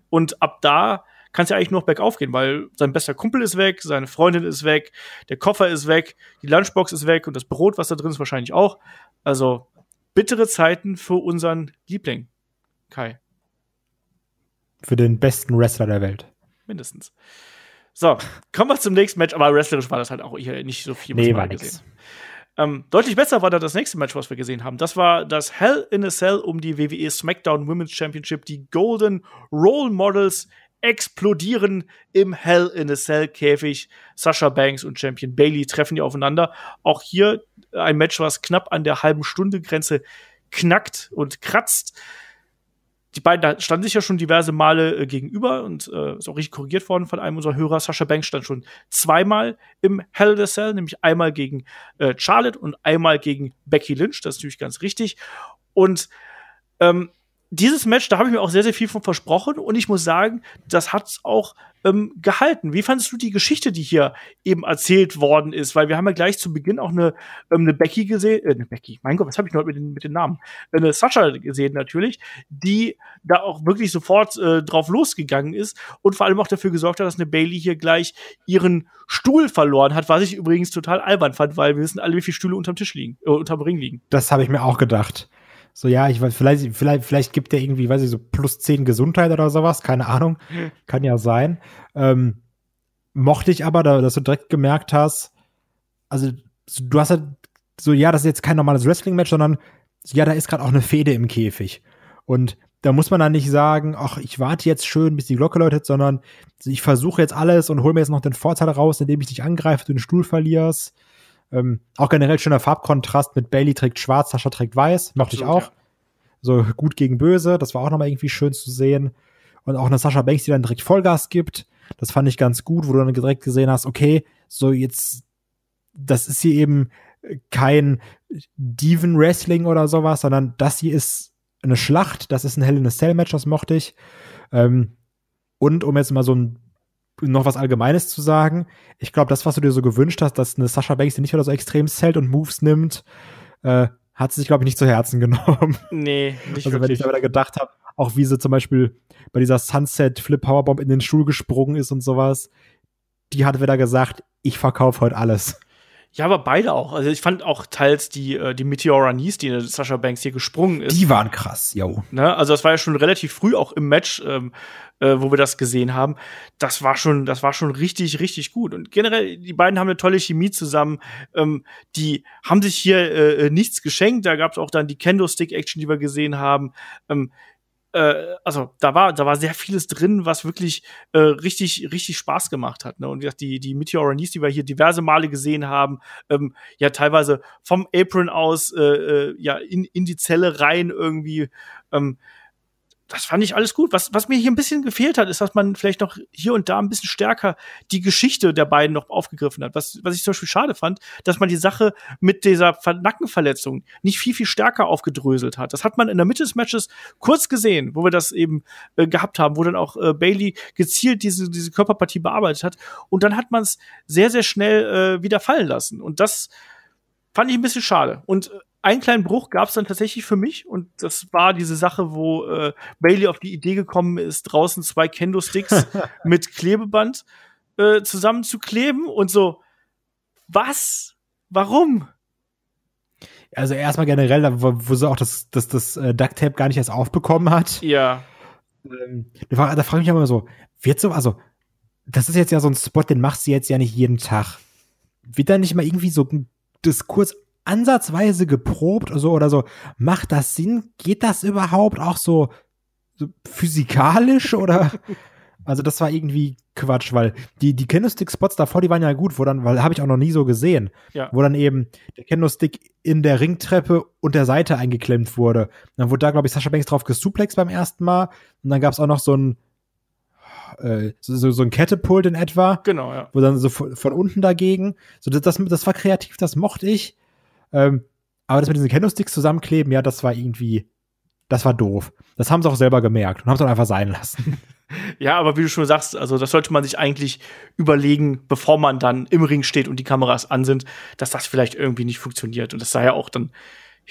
Speaker 1: und ab da kann es ja eigentlich nur noch bergauf gehen, weil sein bester Kumpel ist weg, seine Freundin ist weg, der Koffer ist weg, die Lunchbox ist weg und das Brot, was da drin ist, wahrscheinlich auch. Also bittere Zeiten für unseren Liebling, Kai.
Speaker 2: Für den besten Wrestler der Welt.
Speaker 1: Mindestens. So, kommen wir zum nächsten Match. Aber wrestlerisch war das halt auch hier nicht so viel. Nee, war nichts. Ähm, deutlich besser war dann das nächste Match, was wir gesehen haben. Das war das Hell in a Cell um die WWE SmackDown Women's Championship. Die Golden Role Models explodieren im Hell in a Cell Käfig. Sascha Banks und Champion Bailey treffen die aufeinander. Auch hier ein Match, was knapp an der halben Stunde Grenze knackt und kratzt die beiden standen sich ja schon diverse Male äh, gegenüber und äh, ist auch richtig korrigiert worden von einem unserer Hörer. Sascha Banks stand schon zweimal im Hell in a Cell, nämlich einmal gegen äh, Charlotte und einmal gegen Becky Lynch. Das ist natürlich ganz richtig. Und ähm, dieses Match, da habe ich mir auch sehr, sehr viel von versprochen und ich muss sagen, das hat es auch ähm, gehalten. Wie fandest du die Geschichte, die hier eben erzählt worden ist? Weil wir haben ja gleich zu Beginn auch eine, ähm, eine Becky gesehen, äh, eine Becky, mein Gott, was habe ich noch mit den, mit den Namen? Eine Sascha gesehen natürlich, die da auch wirklich sofort äh, drauf losgegangen ist und vor allem auch dafür gesorgt hat, dass eine Bailey hier gleich ihren Stuhl verloren hat, was ich übrigens total albern fand, weil wir wissen alle, wie viele Stühle unterm Tisch liegen, äh, unterm Ring liegen.
Speaker 2: Das habe ich mir auch gedacht. So, ja, ich weiß, vielleicht, vielleicht, vielleicht gibt der irgendwie, weiß ich, so plus 10 Gesundheit oder sowas, keine Ahnung. Kann ja sein. Ähm, mochte ich aber, dass du direkt gemerkt hast, also du hast halt so, ja, das ist jetzt kein normales Wrestling-Match, sondern ja, da ist gerade auch eine Fehde im Käfig. Und da muss man dann nicht sagen, ach, ich warte jetzt schön, bis die Glocke läutet, sondern ich versuche jetzt alles und hole mir jetzt noch den Vorteil raus, indem ich dich angreife, du den Stuhl verlierst. Ähm, auch generell schöner Farbkontrast mit Bailey trägt schwarz, Sascha trägt weiß, mochte ich auch. Ja. So gut gegen böse, das war auch nochmal irgendwie schön zu sehen. Und auch eine Sascha Banks, die dann direkt Vollgas gibt, das fand ich ganz gut, wo du dann direkt gesehen hast, okay, so jetzt, das ist hier eben kein Diven Wrestling oder sowas, sondern das hier ist eine Schlacht, das ist ein Hell in a Cell Match, das mochte ich. Ähm, und um jetzt mal so ein noch was Allgemeines zu sagen. Ich glaube, das, was du dir so gewünscht hast, dass eine Sascha Banks die nicht wieder so extrem zählt und Moves nimmt, äh, hat sie sich, glaube ich, nicht zu Herzen genommen. Nee, nicht Also, wirklich. wenn ich da wieder gedacht habe, auch wie sie zum Beispiel bei dieser Sunset Flip Powerbomb in den Stuhl gesprungen ist und sowas, die hat wieder gesagt, ich verkaufe heute alles.
Speaker 1: Ja, aber beide auch. Also ich fand auch teils die, äh, die Meteora Nies, die in Sascha Banks hier gesprungen ist. Die waren krass, ja. Ne? Also das war ja schon relativ früh auch im Match, ähm, äh, wo wir das gesehen haben. Das war schon, das war schon richtig, richtig gut. Und generell, die beiden haben eine tolle Chemie zusammen. Ähm, die haben sich hier äh, äh nichts geschenkt. Da gab es auch dann die Kendo-Stick-Action, die wir gesehen haben. Ähm, äh, also da war, da war sehr vieles drin, was wirklich äh, richtig, richtig Spaß gemacht hat. Ne? Und die, die Meteoranies, die wir hier diverse Male gesehen haben, ähm, ja teilweise vom Apron aus äh, äh ja in, in die Zelle rein irgendwie. Ähm, das fand ich alles gut. Was, was mir hier ein bisschen gefehlt hat, ist, dass man vielleicht noch hier und da ein bisschen stärker die Geschichte der beiden noch aufgegriffen hat. Was, was ich zum Beispiel schade fand, dass man die Sache mit dieser Nackenverletzung nicht viel, viel stärker aufgedröselt hat. Das hat man in der Mitte des Matches kurz gesehen, wo wir das eben äh, gehabt haben, wo dann auch äh, Bailey gezielt diese, diese Körperpartie bearbeitet hat. Und dann hat man es sehr, sehr schnell äh, wieder fallen lassen. Und das fand ich ein bisschen schade. Und äh, einen kleinen Bruch gab es dann tatsächlich für mich und das war diese Sache, wo äh, Bailey auf die Idee gekommen ist, draußen zwei Kendo-Sticks mit Klebeband äh, zusammenzukleben und so, was? Warum?
Speaker 2: Also erstmal generell, wo, wo sie auch das, das, das äh, Ducktape gar nicht erst aufbekommen hat.
Speaker 1: Ja. Ähm,
Speaker 2: da, da frage ich mich aber so, wird so, also, das ist jetzt ja so ein Spot, den machst du jetzt ja nicht jeden Tag. Wird da nicht mal irgendwie so das kurz ansatzweise geprobt so oder so? Macht das Sinn? Geht das überhaupt auch so, so physikalisch oder? Also das war irgendwie Quatsch, weil die, die Candlestick spots davor, die waren ja gut, wo dann, weil habe ich auch noch nie so gesehen, ja. wo dann eben der Candlestick in der Ringtreppe und der Seite eingeklemmt wurde. Dann wurde da, glaube ich, Sascha Banks drauf gesuplex beim ersten Mal und dann gab es auch noch so ein äh, so, so, so ein Kettepult in etwa. Genau, ja. Wo dann so von, von unten dagegen. So, das, das, das war kreativ, das mochte ich. Ähm, aber das mit diesen kendo zusammenkleben, ja, das war irgendwie, das war doof. Das haben sie auch selber gemerkt und haben es dann einfach sein lassen.
Speaker 1: Ja, aber wie du schon sagst, also das sollte man sich eigentlich überlegen, bevor man dann im Ring steht und die Kameras an sind, dass das vielleicht irgendwie nicht funktioniert. Und das sah ja auch dann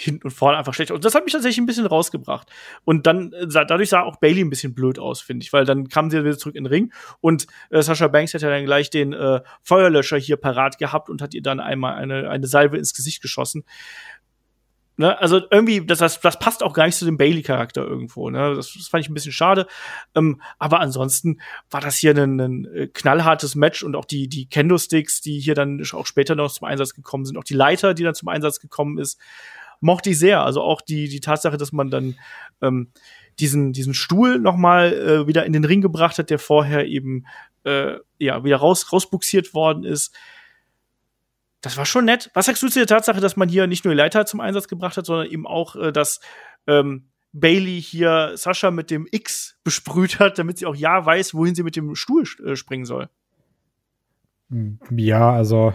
Speaker 1: hinten und vorne einfach schlecht. Und das hat mich tatsächlich ein bisschen rausgebracht. Und dann äh, sah, dadurch sah auch Bailey ein bisschen blöd aus, finde ich, weil dann kam sie wieder zurück in den Ring und äh, Sascha Banks hat ja dann gleich den äh, Feuerlöscher hier parat gehabt und hat ihr dann einmal eine, eine Salve ins Gesicht geschossen. Ne, also irgendwie, das, das, das passt auch gar nicht zu dem Bailey-Charakter irgendwo. Ne? Das, das fand ich ein bisschen schade. Ähm, aber ansonsten war das hier ein, ein äh, knallhartes Match und auch die, die Kendo-Sticks, die hier dann auch später noch zum Einsatz gekommen sind, auch die Leiter, die dann zum Einsatz gekommen ist mochte ich sehr. Also auch die, die Tatsache, dass man dann ähm, diesen, diesen Stuhl nochmal äh, wieder in den Ring gebracht hat, der vorher eben äh, ja, wieder raus, rausbuxiert worden ist. Das war schon nett. Was sagst du zu der Tatsache, dass man hier nicht nur die Leiter zum Einsatz gebracht hat, sondern eben auch, äh, dass ähm, Bailey hier Sascha mit dem X besprüht hat, damit sie auch ja weiß, wohin sie mit dem Stuhl äh, springen soll?
Speaker 2: Hm, ja, also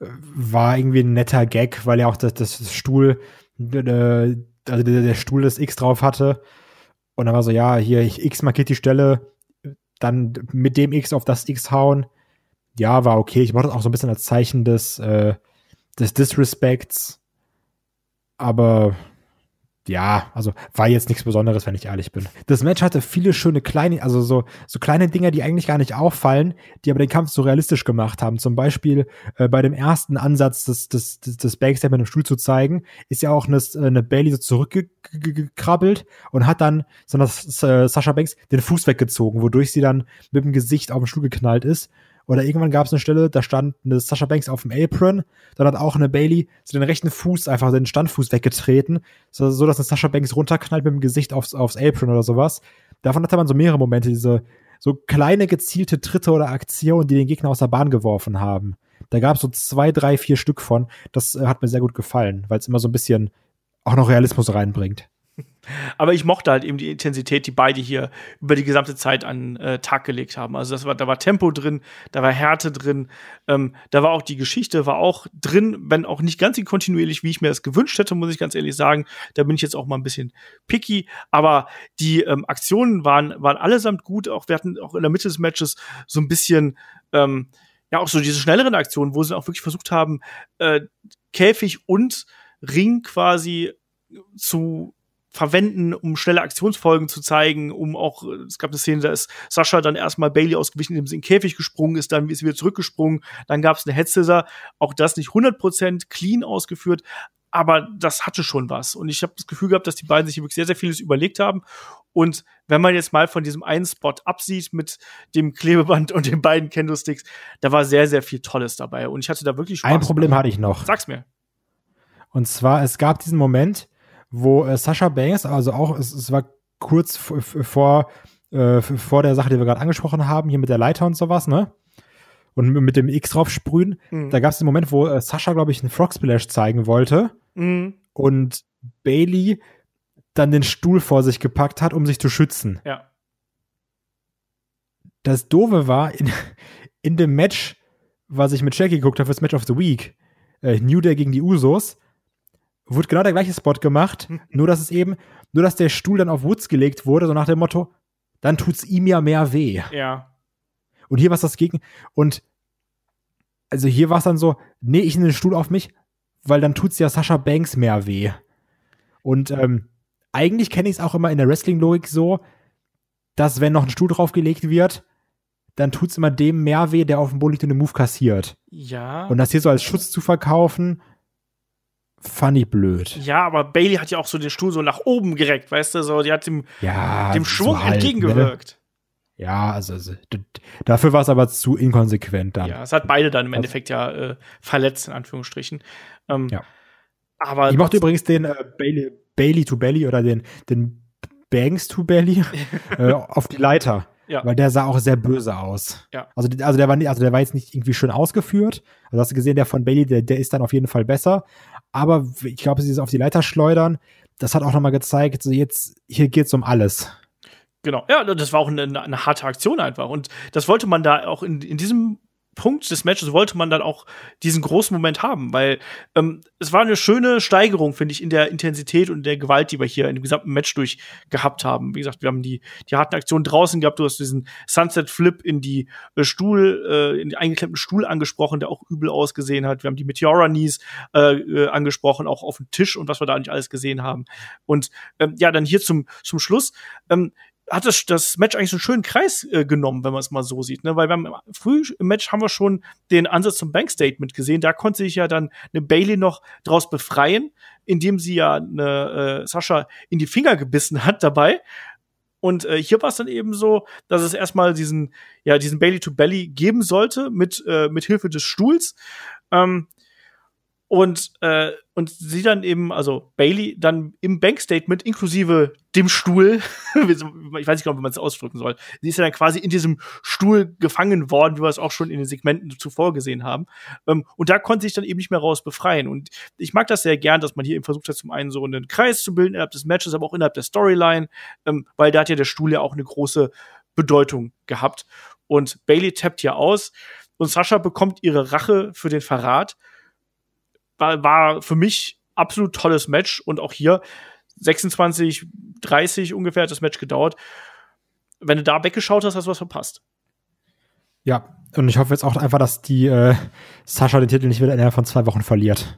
Speaker 2: war irgendwie ein netter Gag, weil er auch das, das Stuhl, äh, also der, der, Stuhl das X drauf hatte. Und dann war so, ja, hier, ich X markiert die Stelle, dann mit dem X auf das X hauen. Ja, war okay. Ich mochte das auch so ein bisschen als Zeichen des, äh, des Disrespects. Aber ja, also war jetzt nichts Besonderes, wenn ich ehrlich bin. Das Match hatte viele schöne kleine, also so, so kleine Dinge, die eigentlich gar nicht auffallen, die aber den Kampf so realistisch gemacht haben. Zum Beispiel äh, bei dem ersten Ansatz, das, das, das, das Backstab mit dem Stuhl zu zeigen, ist ja auch eine, äh, eine Bailey so zurückgekrabbelt und hat dann, sondern äh, Sascha Banks, den Fuß weggezogen, wodurch sie dann mit dem Gesicht auf den Stuhl geknallt ist. Oder irgendwann gab es eine Stelle, da stand eine Sasha Banks auf dem Apron, dann hat auch eine Bailey so den rechten Fuß einfach den Standfuß weggetreten, so, so dass eine Sasha Banks runterknallt mit dem Gesicht aufs, aufs Apron oder sowas. Davon hatte man so mehrere Momente, diese so kleine gezielte Tritte oder Aktionen, die den Gegner aus der Bahn geworfen haben. Da gab es so zwei, drei, vier Stück von. Das äh, hat mir sehr gut gefallen, weil es immer so ein bisschen auch noch Realismus reinbringt.
Speaker 1: Aber ich mochte halt eben die Intensität, die beide hier über die gesamte Zeit an äh, Tag gelegt haben. Also das war, da war Tempo drin, da war Härte drin, ähm, da war auch die Geschichte, war auch drin, wenn auch nicht ganz so kontinuierlich, wie ich mir das gewünscht hätte, muss ich ganz ehrlich sagen. Da bin ich jetzt auch mal ein bisschen picky. Aber die ähm, Aktionen waren, waren allesamt gut. Auch wir hatten auch in der Mitte des Matches so ein bisschen ähm, ja auch so diese schnelleren Aktionen, wo sie auch wirklich versucht haben, äh, Käfig und Ring quasi zu verwenden, um schnelle Aktionsfolgen zu zeigen, um auch, es gab eine Szene, da ist Sascha dann erstmal Bailey ausgewichen, indem sie in den Käfig gesprungen ist, dann ist sie wieder zurückgesprungen, dann gab es eine Head auch das nicht 100% clean ausgeführt, aber das hatte schon was. Und ich habe das Gefühl gehabt, dass die beiden sich wirklich sehr, sehr vieles überlegt haben. Und wenn man jetzt mal von diesem einen Spot absieht mit dem Klebeband und den beiden Candlesticks, da war sehr, sehr viel Tolles dabei. Und ich hatte da wirklich Spaß. Ein Problem hatte ich noch. Sag's mir.
Speaker 2: Und zwar, es gab diesen Moment, wo äh, Sascha Banks, also auch, es, es war kurz vor, äh, vor der Sache, die wir gerade angesprochen haben, hier mit der Leiter und sowas, ne? Und mit dem X drauf sprühen. Mhm. Da gab es den Moment, wo äh, Sascha, glaube ich, einen Frog Splash zeigen wollte. Mhm. Und Bailey dann den Stuhl vor sich gepackt hat, um sich zu schützen. Ja. Das Dove war, in, in dem Match, was ich mit Jackie geguckt habe, das Match of the Week, äh, New Day gegen die Usos, wurde genau der gleiche Spot gemacht, nur dass es eben, nur dass der Stuhl dann auf Woods gelegt wurde, so nach dem Motto, dann tut's ihm ja mehr weh. Ja. Und hier war es das Gegen. Und also hier war es dann so, nee, ich nehme den Stuhl auf mich, weil dann tut's ja Sascha Banks mehr weh. Und ähm, eigentlich kenne ich es auch immer in der Wrestling-Logik so, dass wenn noch ein Stuhl draufgelegt wird, dann tut's immer dem mehr weh, der auf dem Boden liegt und den Move kassiert. Ja. Und das hier so als Schutz zu verkaufen, funny blöd.
Speaker 1: Ja, aber Bailey hat ja auch so den Stuhl so nach oben gereckt, weißt du, so, die hat dem, ja, dem Schwung so ne? entgegengewirkt. Ne? Ja, also, also
Speaker 2: dafür war es aber zu inkonsequent dann. Ja,
Speaker 1: es hat beide dann im also Endeffekt ja äh, verletzt, in Anführungsstrichen. Ähm, ja. Aber ich mochte übrigens den äh, Bailey,
Speaker 2: Bailey to Belly oder den, den Bangs to Belly äh, auf die Leiter. Ja. Weil der sah auch sehr böse aus. Ja. Also, also, der war nicht, also der war jetzt nicht irgendwie schön ausgeführt. Also hast du gesehen, der von Bailey, der, der ist dann auf jeden Fall besser. Aber ich glaube, sie ist auf die Leiter schleudern. Das hat auch nochmal gezeigt, so jetzt, hier geht's um alles.
Speaker 1: Genau, ja, das war auch eine, eine, harte Aktion einfach. Und das wollte man da auch in, in diesem Punkt des Matches wollte man dann auch diesen großen Moment haben, weil ähm, es war eine schöne Steigerung, finde ich, in der Intensität und der Gewalt, die wir hier in dem gesamten Match durch gehabt haben. Wie gesagt, wir haben die, die harten Aktionen draußen gehabt, du hast diesen Sunset Flip in die äh, Stuhl, äh, in den eingeklemmten Stuhl angesprochen, der auch übel ausgesehen hat. Wir haben die Meteora Knees äh, äh, angesprochen, auch auf dem Tisch und was wir da nicht alles gesehen haben. Und ähm, ja, dann hier zum, zum Schluss. Ähm, hat das, das Match eigentlich so einen schönen Kreis äh, genommen, wenn man es mal so sieht. Ne? Weil wir haben, früh im Match haben wir schon den Ansatz zum Bankstatement gesehen. Da konnte sich ja dann eine Bailey noch draus befreien, indem sie ja eine äh, Sascha in die Finger gebissen hat dabei. Und äh, hier war es dann eben so, dass es erstmal diesen, ja, diesen Bailey to Belly geben sollte mit, äh, mit Hilfe des Stuhls. Ähm, und, äh, und sie dann eben, also Bailey, dann im Bankstatement inklusive dem Stuhl, ich weiß nicht genau, wie man es ausdrücken soll, sie ist ja dann quasi in diesem Stuhl gefangen worden, wie wir es auch schon in den Segmenten zuvor gesehen haben. Ähm, und da konnte sich dann eben nicht mehr raus befreien. Und ich mag das sehr gern, dass man hier eben versucht hat, zum einen so einen Kreis zu bilden innerhalb des Matches, aber auch innerhalb der Storyline, ähm, weil da hat ja der Stuhl ja auch eine große Bedeutung gehabt. Und Bailey tappt ja aus und Sascha bekommt ihre Rache für den Verrat war, war für mich absolut tolles Match und auch hier 26, 30 ungefähr hat das Match gedauert. Wenn du da weggeschaut hast, hast du was verpasst.
Speaker 2: Ja, und ich hoffe jetzt auch einfach, dass die äh, Sascha den Titel nicht wieder innerhalb von zwei Wochen verliert.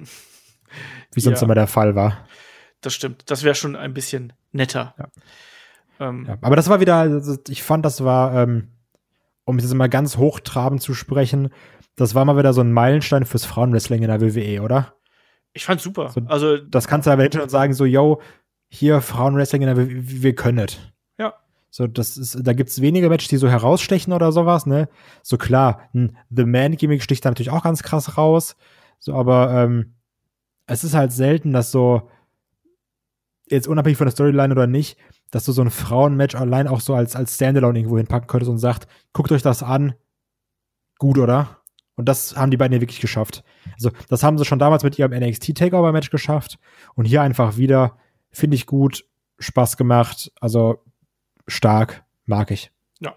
Speaker 2: Wie sonst ja. immer der Fall war.
Speaker 1: Das stimmt. Das wäre schon ein bisschen netter. Ja. Ähm. Ja, aber das
Speaker 2: war wieder, also ich fand, das war, ähm, um jetzt mal ganz hochtrabend zu sprechen, das war mal wieder so ein Meilenstein fürs Frauenwrestling in der WWE, oder?
Speaker 1: Ich fand's super. So, also
Speaker 2: das kannst du aber hinterher sagen, so, yo, hier Frauenwrestling in der WWE, wir können es. Ja. So, das ist, da gibt's wenige Matches, die so herausstechen oder sowas, ne? So klar, ein The Man-Gimmick sticht da natürlich auch ganz krass raus. So, aber ähm, es ist halt selten, dass so, jetzt unabhängig von der Storyline oder nicht, dass du so ein Frauenmatch allein auch so als, als Standalone irgendwo hinpacken könntest und sagt, guckt euch das an, gut, oder? Und das haben die beiden ja wirklich geschafft. Also, das haben sie schon damals mit ihrem NXT Takeover-Match geschafft. Und hier einfach wieder, finde ich gut, Spaß gemacht, also stark, mag ich.
Speaker 1: Ja.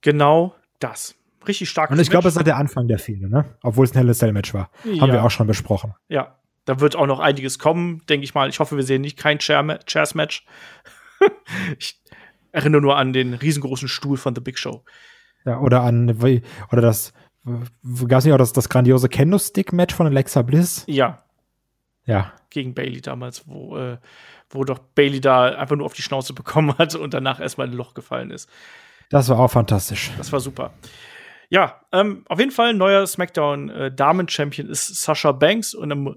Speaker 1: Genau das. Richtig stark. Und ich glaube, es war halt der
Speaker 2: Anfang der Fehde, ne? Obwohl es ein helles cell Match war. Ja. Haben wir auch schon besprochen.
Speaker 1: Ja. Da wird auch noch einiges kommen, denke ich mal. Ich hoffe, wir sehen nicht kein Chairs-Match. ich erinnere nur an den riesengroßen Stuhl von The Big Show.
Speaker 2: Ja, oder an, oder das Gab es nicht auch das, das grandiose Kendo-Stick-Match von Alexa Bliss?
Speaker 1: Ja. Ja. Gegen Bailey damals, wo, äh, wo doch Bailey da einfach nur auf die Schnauze bekommen hat und danach erstmal ein Loch gefallen ist. Das war auch fantastisch. Das war super. Ja, ähm, auf jeden Fall ein neuer SmackDown-Damen-Champion äh, ist Sasha Banks und im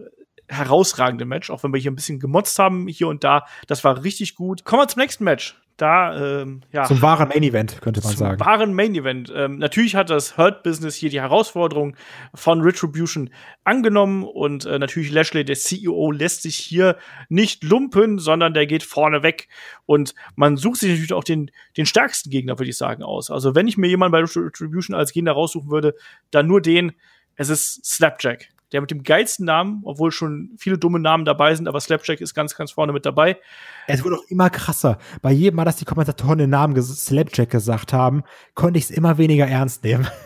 Speaker 1: herausragende Match, auch wenn wir hier ein bisschen gemotzt haben, hier und da. Das war richtig gut. Kommen wir zum nächsten Match. Da, ähm, ja. Zum wahren Main
Speaker 2: Event, könnte man zum sagen. Zum
Speaker 1: wahren Main Event. Ähm, natürlich hat das Hurt Business hier die Herausforderung von Retribution angenommen und äh, natürlich Lashley, der CEO, lässt sich hier nicht lumpen, sondern der geht vorne weg und man sucht sich natürlich auch den, den stärksten Gegner, würde ich sagen, aus. Also wenn ich mir jemanden bei Retribution als Gegner raussuchen würde, dann nur den, es ist Slapjack der mit dem geilsten Namen, obwohl schon viele dumme Namen dabei sind, aber Slapjack ist ganz, ganz vorne mit dabei. Es wurde auch
Speaker 2: immer krasser. Bei jedem Mal, dass die Kommentatoren den Namen Slapjack gesagt haben, konnte ich es immer weniger ernst nehmen.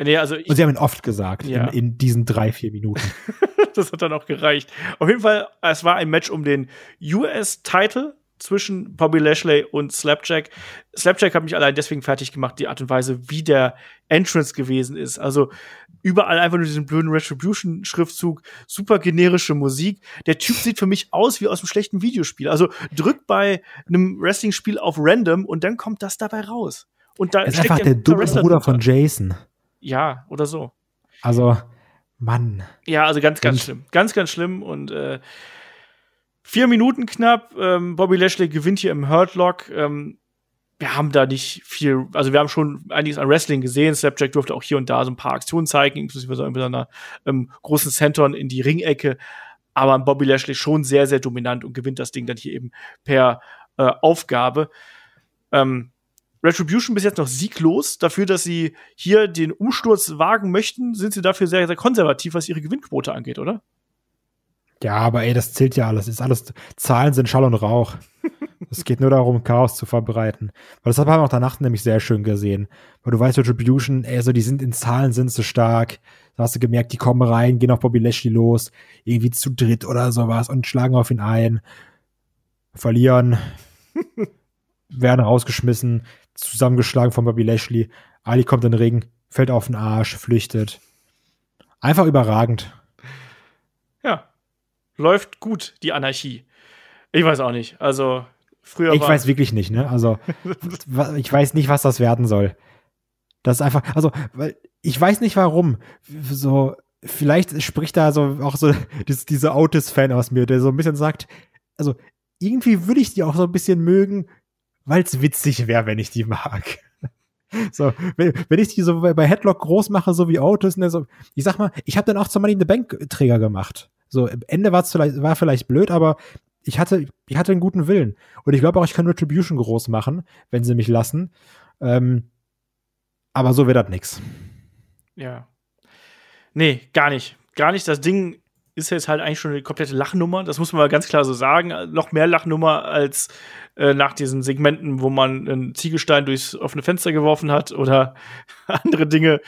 Speaker 2: Nee, also ich, Und sie haben ihn oft gesagt, ja. in, in diesen drei, vier Minuten.
Speaker 1: das hat dann auch gereicht. Auf jeden Fall, es war ein Match um den US-Title zwischen Bobby Lashley und Slapjack. Slapjack hat mich allein deswegen fertig gemacht, die Art und Weise, wie der Entrance gewesen ist. Also überall einfach nur diesen blöden Retribution-Schriftzug, super generische Musik. Der Typ sieht für mich aus wie aus einem schlechten Videospiel. Also drückt bei einem Wrestling-Spiel auf Random und dann kommt das dabei raus. Und da ist einfach der dumme Wrestler Bruder
Speaker 2: von Jason.
Speaker 1: Ja, oder so. Also, Mann. Ja, also ganz, ganz schlimm. Ganz, ganz schlimm und äh, Vier Minuten knapp. Ähm, Bobby Lashley gewinnt hier im Hurtlock. Ähm, wir haben da nicht viel, also wir haben schon einiges an Wrestling gesehen. Slapjack durfte auch hier und da so ein paar Aktionen zeigen, inklusive so einer ähm, großen Centon in die Ringecke. Aber Bobby Lashley schon sehr, sehr dominant und gewinnt das Ding dann hier eben per äh, Aufgabe. Ähm, Retribution bis jetzt noch sieglos. Dafür, dass sie hier den Umsturz wagen möchten, sind sie dafür sehr, sehr konservativ, was ihre Gewinnquote angeht, oder?
Speaker 2: Ja, aber ey, das zählt ja alles. Ist alles Zahlen sind Schall und Rauch. es geht nur darum, Chaos zu verbreiten. Weil das hat man auch danach nämlich sehr schön gesehen. Weil du weißt, Retribution, ey, so also die sind in Zahlen sind so stark. Da hast du gemerkt, die kommen rein, gehen auf Bobby Lashley los, irgendwie zu dritt oder sowas und schlagen auf ihn ein. Verlieren, werden rausgeschmissen, zusammengeschlagen von Bobby Lashley. Ali kommt in den Ring, fällt auf den Arsch, flüchtet. Einfach überragend.
Speaker 1: Ja, läuft gut, die Anarchie. Ich weiß auch nicht. Also, früher Ich war weiß wirklich nicht, ne?
Speaker 2: Also, ich weiß nicht, was das werden soll. Das ist einfach, also, weil ich weiß nicht warum. So, vielleicht spricht da so auch so dieses, dieser Otis-Fan aus mir, der so ein bisschen sagt, also, irgendwie würde ich die auch so ein bisschen mögen, weil es witzig wäre, wenn ich die mag. So, wenn, wenn, ich die so bei, bei Headlock groß mache, so wie Otis, ne, so, ich sag mal, ich habe dann auch zum Money in the Bank Träger gemacht. So, Ende war vielleicht, war vielleicht blöd, aber ich hatte, ich hatte einen guten Willen. Und ich glaube auch, ich kann Retribution groß machen, wenn sie mich lassen. Ähm, aber so wird das nichts.
Speaker 1: Ja. Nee, gar nicht. Gar nicht. Das Ding ist jetzt halt eigentlich schon eine komplette Lachnummer. Das muss man mal ganz klar so sagen. Noch mehr Lachnummer als äh, nach diesen Segmenten, wo man einen Ziegelstein durchs offene Fenster geworfen hat oder andere Dinge,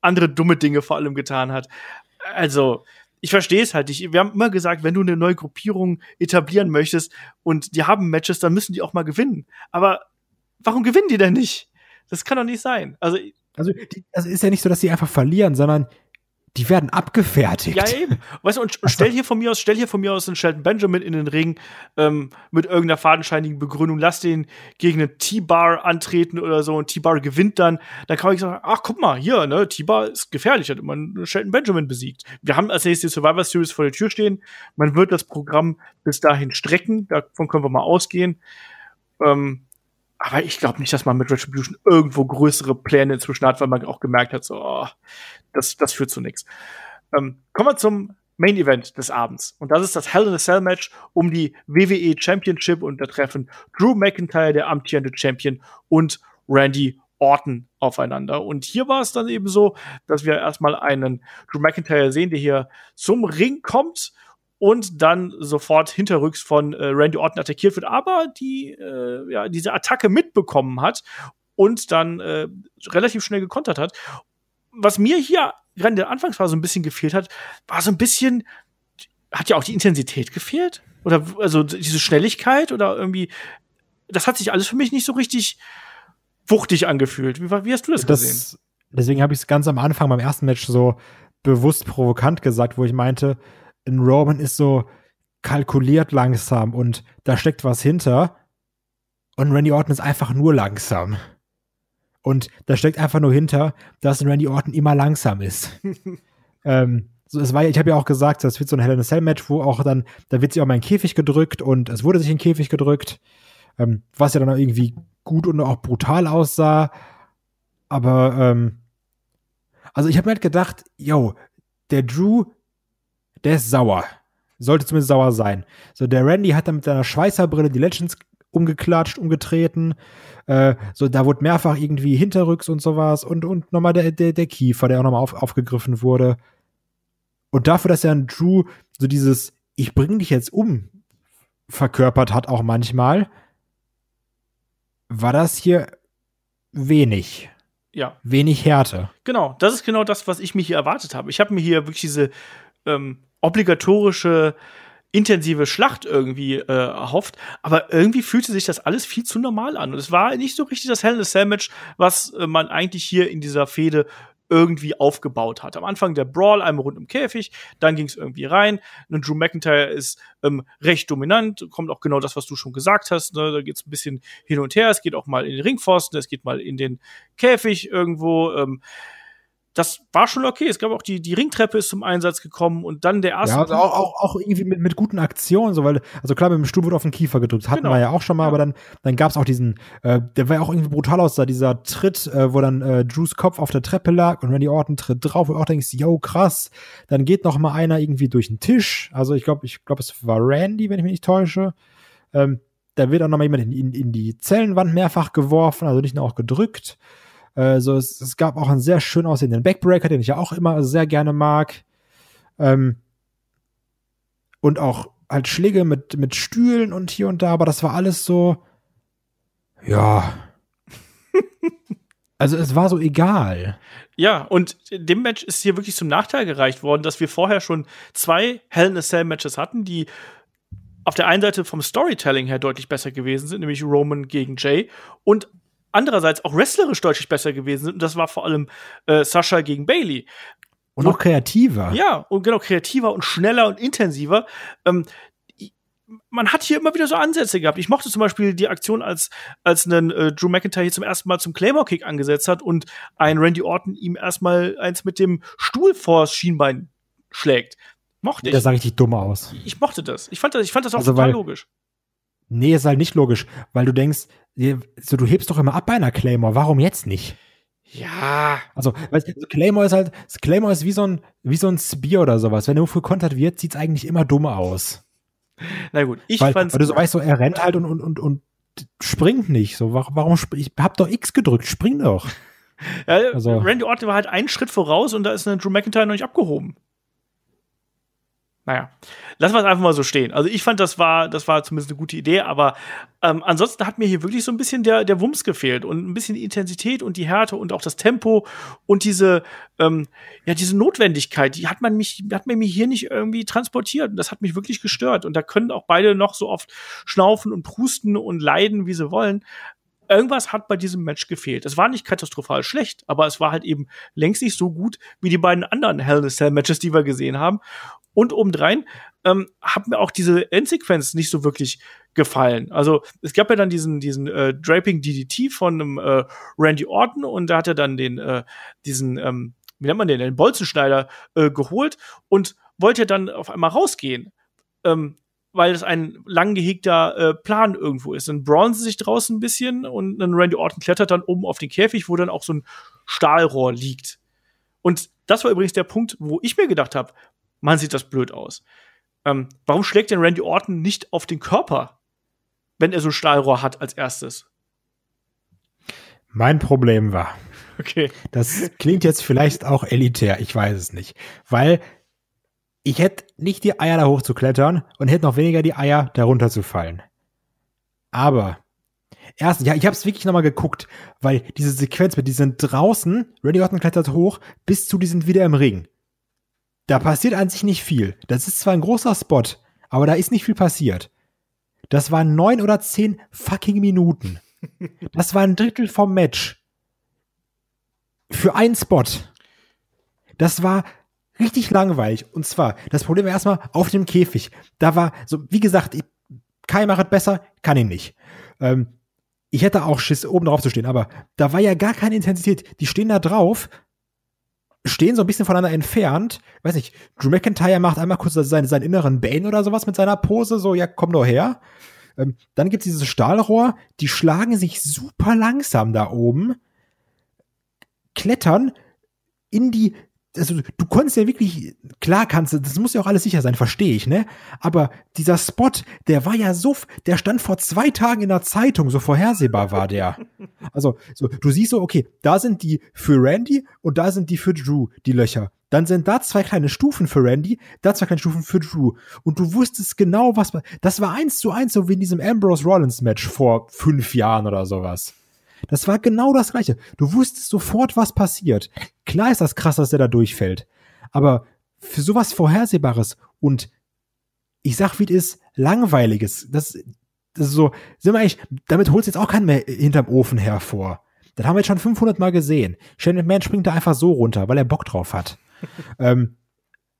Speaker 1: andere dumme Dinge vor allem getan hat. Also, ich verstehe es halt nicht. Wir haben immer gesagt, wenn du eine neue Gruppierung etablieren möchtest und die haben Matches, dann müssen die auch mal gewinnen. Aber warum gewinnen die denn nicht? Das kann doch nicht sein. Also, also, die, also ist ja nicht so, dass die einfach verlieren,
Speaker 2: sondern die werden
Speaker 1: abgefertigt. Ja, eben. Weißt du, und also. stell hier von mir aus, stell hier von mir aus einen Shelton Benjamin in den Ring ähm, mit irgendeiner fadenscheinigen Begründung, lass den gegen einen T-Bar antreten oder so und T-Bar gewinnt dann. Dann kann ich sagen, ach, guck mal, hier, ne, T-Bar ist gefährlich, hat immer einen Shelton Benjamin besiegt. Wir haben als nächstes die Survivor Series vor der Tür stehen. Man wird das Programm bis dahin strecken, davon können wir mal ausgehen. Ähm, aber ich glaube nicht, dass man mit Retribution irgendwo größere Pläne inzwischen hat, weil man auch gemerkt hat, so, oh, das, das führt zu nichts. Ähm, kommen wir zum Main Event des Abends. Und das ist das Hell in a Cell Match um die WWE Championship und da treffen Drew McIntyre, der amtierende Champion, und Randy Orton aufeinander. Und hier war es dann eben so, dass wir erstmal einen Drew McIntyre sehen, der hier zum Ring kommt und dann sofort hinterrücks von äh, Randy Orton attackiert wird, aber die äh, ja, diese Attacke mitbekommen hat und dann äh, relativ schnell gekontert hat. Was mir hier gerade in der Anfangsphase so ein bisschen gefehlt hat, war so ein bisschen, hat ja auch die Intensität gefehlt? Oder also diese Schnelligkeit oder irgendwie, das hat sich alles für mich nicht so richtig wuchtig angefühlt. Wie, wie hast du das, das gesehen?
Speaker 2: Deswegen habe ich es ganz am Anfang beim ersten Match so bewusst provokant gesagt, wo ich meinte, ein Roman ist so kalkuliert langsam und da steckt was hinter. Und Randy Orton ist einfach nur langsam. Und da steckt einfach nur hinter, dass Randy Orton immer langsam ist. ähm, so, es war, ich habe ja auch gesagt, das wird so ein Hell in a Cell Match, wo auch dann, da wird sich auch mal ein Käfig gedrückt und es wurde sich ein Käfig gedrückt, ähm, was ja dann auch irgendwie gut und auch brutal aussah. Aber, ähm, also ich habe mir halt gedacht, yo, der Drew der ist sauer. Sollte zumindest sauer sein. So, der Randy hat dann mit seiner Schweißerbrille die Legends umgeklatscht, umgetreten. Äh, so, da wurde mehrfach irgendwie hinterrücks und sowas und, und nochmal der, der, der Kiefer, der auch nochmal auf, aufgegriffen wurde. Und dafür, dass er ein Drew so dieses Ich bring dich jetzt um verkörpert hat, auch manchmal, war das hier wenig. Ja. Wenig Härte.
Speaker 1: Genau, das ist genau das, was ich mir hier erwartet habe. Ich habe mir hier wirklich diese ähm, obligatorische intensive Schlacht irgendwie äh, erhofft, aber irgendwie fühlte sich das alles viel zu normal an und es war nicht so richtig das Hell in a Cell Match, was äh, man eigentlich hier in dieser Fehde irgendwie aufgebaut hat. Am Anfang der Brawl einmal rund im Käfig, dann ging es irgendwie rein. Und Drew McIntyre ist ähm, recht dominant, kommt auch genau das, was du schon gesagt hast. Ne? Da geht es ein bisschen hin und her, es geht auch mal in den Ringpfosten, es geht mal in den Käfig irgendwo. Ähm, das war schon okay. Es gab auch die, die Ringtreppe ist zum Einsatz gekommen und dann der erste. Ja, also auch,
Speaker 2: auch, auch irgendwie mit, mit guten Aktionen, so weil, also klar, mit dem Stuhl wurde auf den Kiefer gedrückt, hatten genau. wir ja auch schon mal, ja. aber dann, dann gab es auch diesen, äh, der war ja auch irgendwie brutal aus, da dieser Tritt, äh, wo dann äh, Drews Kopf auf der Treppe lag und Randy Orton tritt drauf und auch denkst, yo, krass, dann geht noch mal einer irgendwie durch den Tisch. Also ich glaube, ich glaube, es war Randy, wenn ich mich nicht täusche. Ähm, da wird auch nochmal jemand in, in, in die Zellenwand mehrfach geworfen, also nicht nur auch gedrückt. Äh, es, es, gab auch einen sehr schön aussehenden Backbreaker, den ich ja auch immer sehr gerne mag. Ähm, und auch halt Schläge mit, mit Stühlen und hier und da, aber das war alles so,
Speaker 1: ja. Also
Speaker 2: es war so egal.
Speaker 1: Ja, und dem Match ist hier wirklich zum Nachteil gereicht worden, dass wir vorher schon zwei Hell in a Cell Matches hatten, die auf der einen Seite vom Storytelling her deutlich besser gewesen sind, nämlich Roman gegen Jay und andererseits auch wrestlerisch deutlich besser gewesen sind. Und das war vor allem äh, Sascha gegen Bailey.
Speaker 2: Und auch kreativer. Ja,
Speaker 1: und genau, kreativer und schneller und intensiver. Ähm, man hat hier immer wieder so Ansätze gehabt. Ich mochte zum Beispiel die Aktion, als, als einen äh, Drew McIntyre hier zum ersten Mal zum Claymore-Kick angesetzt hat und ein Randy Orton ihm erstmal eins mit dem Stuhl vors Schienbein schlägt. Mochte ich. Das sah richtig dumm aus. Ich mochte das. Ich fand das, ich fand das auch also, total logisch.
Speaker 2: Nee, ist halt nicht logisch, weil du denkst, so, du hebst doch immer ab bei einer Claymore, warum jetzt nicht?
Speaker 1: Ja.
Speaker 2: Also, weißt du, Claymore ist halt, Claymore ist wie so ein, wie so ein Spear oder sowas. Wenn er nur früh kontert wird, sieht's eigentlich immer dumm aus. Na gut, ich weil, fand's. Weil du so weißt, so, er rennt halt und, und, und, und springt nicht. So, warum, ich hab doch X gedrückt, spring doch.
Speaker 1: Ja, also. Randy Orton war halt einen Schritt voraus und da ist eine Drew McIntyre noch nicht abgehoben. Naja, lassen wir es einfach mal so stehen. Also ich fand, das war, das war zumindest eine gute Idee, aber ähm, ansonsten hat mir hier wirklich so ein bisschen der, der Wumms gefehlt und ein bisschen die Intensität und die Härte und auch das Tempo und diese, ähm, ja, diese Notwendigkeit, die hat man mich, hat man mir hier nicht irgendwie transportiert. Und das hat mich wirklich gestört. Und da können auch beide noch so oft schnaufen und prusten und leiden, wie sie wollen irgendwas hat bei diesem Match gefehlt. Es war nicht katastrophal schlecht, aber es war halt eben längst nicht so gut wie die beiden anderen Hell in a Cell Matches, die wir gesehen haben. Und obendrein ähm, hat mir auch diese Endsequenz nicht so wirklich gefallen. Also es gab ja dann diesen, diesen äh, Draping DDT von einem ähm, äh, Randy Orton und da hat er dann den, äh, diesen, ähm, wie nennt man den, den Bolzenschneider äh, geholt und wollte dann auf einmal rausgehen. Ähm, weil es ein lang gehegter äh, Plan irgendwo ist. Dann braunen sie sich draußen ein bisschen und dann Randy Orton klettert dann oben auf den Käfig, wo dann auch so ein Stahlrohr liegt. Und das war übrigens der Punkt, wo ich mir gedacht habe, man sieht das blöd aus. Ähm, warum schlägt denn Randy Orton nicht auf den Körper, wenn er so ein Stahlrohr hat als erstes?
Speaker 2: Mein Problem war, okay. das klingt jetzt vielleicht auch elitär, ich weiß es nicht, weil ich hätte nicht die Eier da hoch zu klettern und hätte noch weniger die Eier, da fallen. Aber Erstens, ja, ich habe es wirklich nochmal geguckt, weil diese Sequenz mit, die sind draußen, Randy Orton klettert hoch, bis zu, die sind wieder im Ring. Da passiert an sich nicht viel. Das ist zwar ein großer Spot, aber da ist nicht viel passiert. Das waren neun oder zehn fucking Minuten. Das war ein Drittel vom Match. Für einen Spot. Das war richtig langweilig. Und zwar, das Problem war erstmal auf dem Käfig. Da war, so, wie gesagt, Kai macht besser, kann ihn nicht. Ähm, ich hätte auch Schiss, oben drauf zu stehen, aber da war ja gar keine Intensität. Die stehen da drauf, stehen so ein bisschen voneinander entfernt. Weiß nicht, Drew McIntyre macht einmal kurz seinen, seinen inneren Bane oder sowas mit seiner Pose, so, ja, komm doch her. Ähm, dann gibt's dieses Stahlrohr, die schlagen sich super langsam da oben, klettern in die also du konntest ja wirklich, klar kannst du, das muss ja auch alles sicher sein, verstehe ich, ne? Aber dieser Spot, der war ja so, der stand vor zwei Tagen in der Zeitung, so vorhersehbar war der. Also, so, du siehst so, okay, da sind die für Randy und da sind die für Drew, die Löcher. Dann sind da zwei kleine Stufen für Randy, da zwei kleine Stufen für Drew. Und du wusstest genau, was, das war eins zu eins, so wie in diesem Ambrose Rollins Match vor fünf Jahren oder sowas. Das war genau das Gleiche. Du wusstest sofort, was passiert. Klar ist das krass, dass der da durchfällt. Aber für sowas Vorhersehbares und ich sag, wie es ist, Langweiliges, das, das ist so, sind wir eigentlich, damit holst du jetzt auch keinen mehr hinterm Ofen hervor. Das haben wir jetzt schon 500 Mal gesehen. Shannon Man springt da einfach so runter, weil er Bock drauf hat. ähm,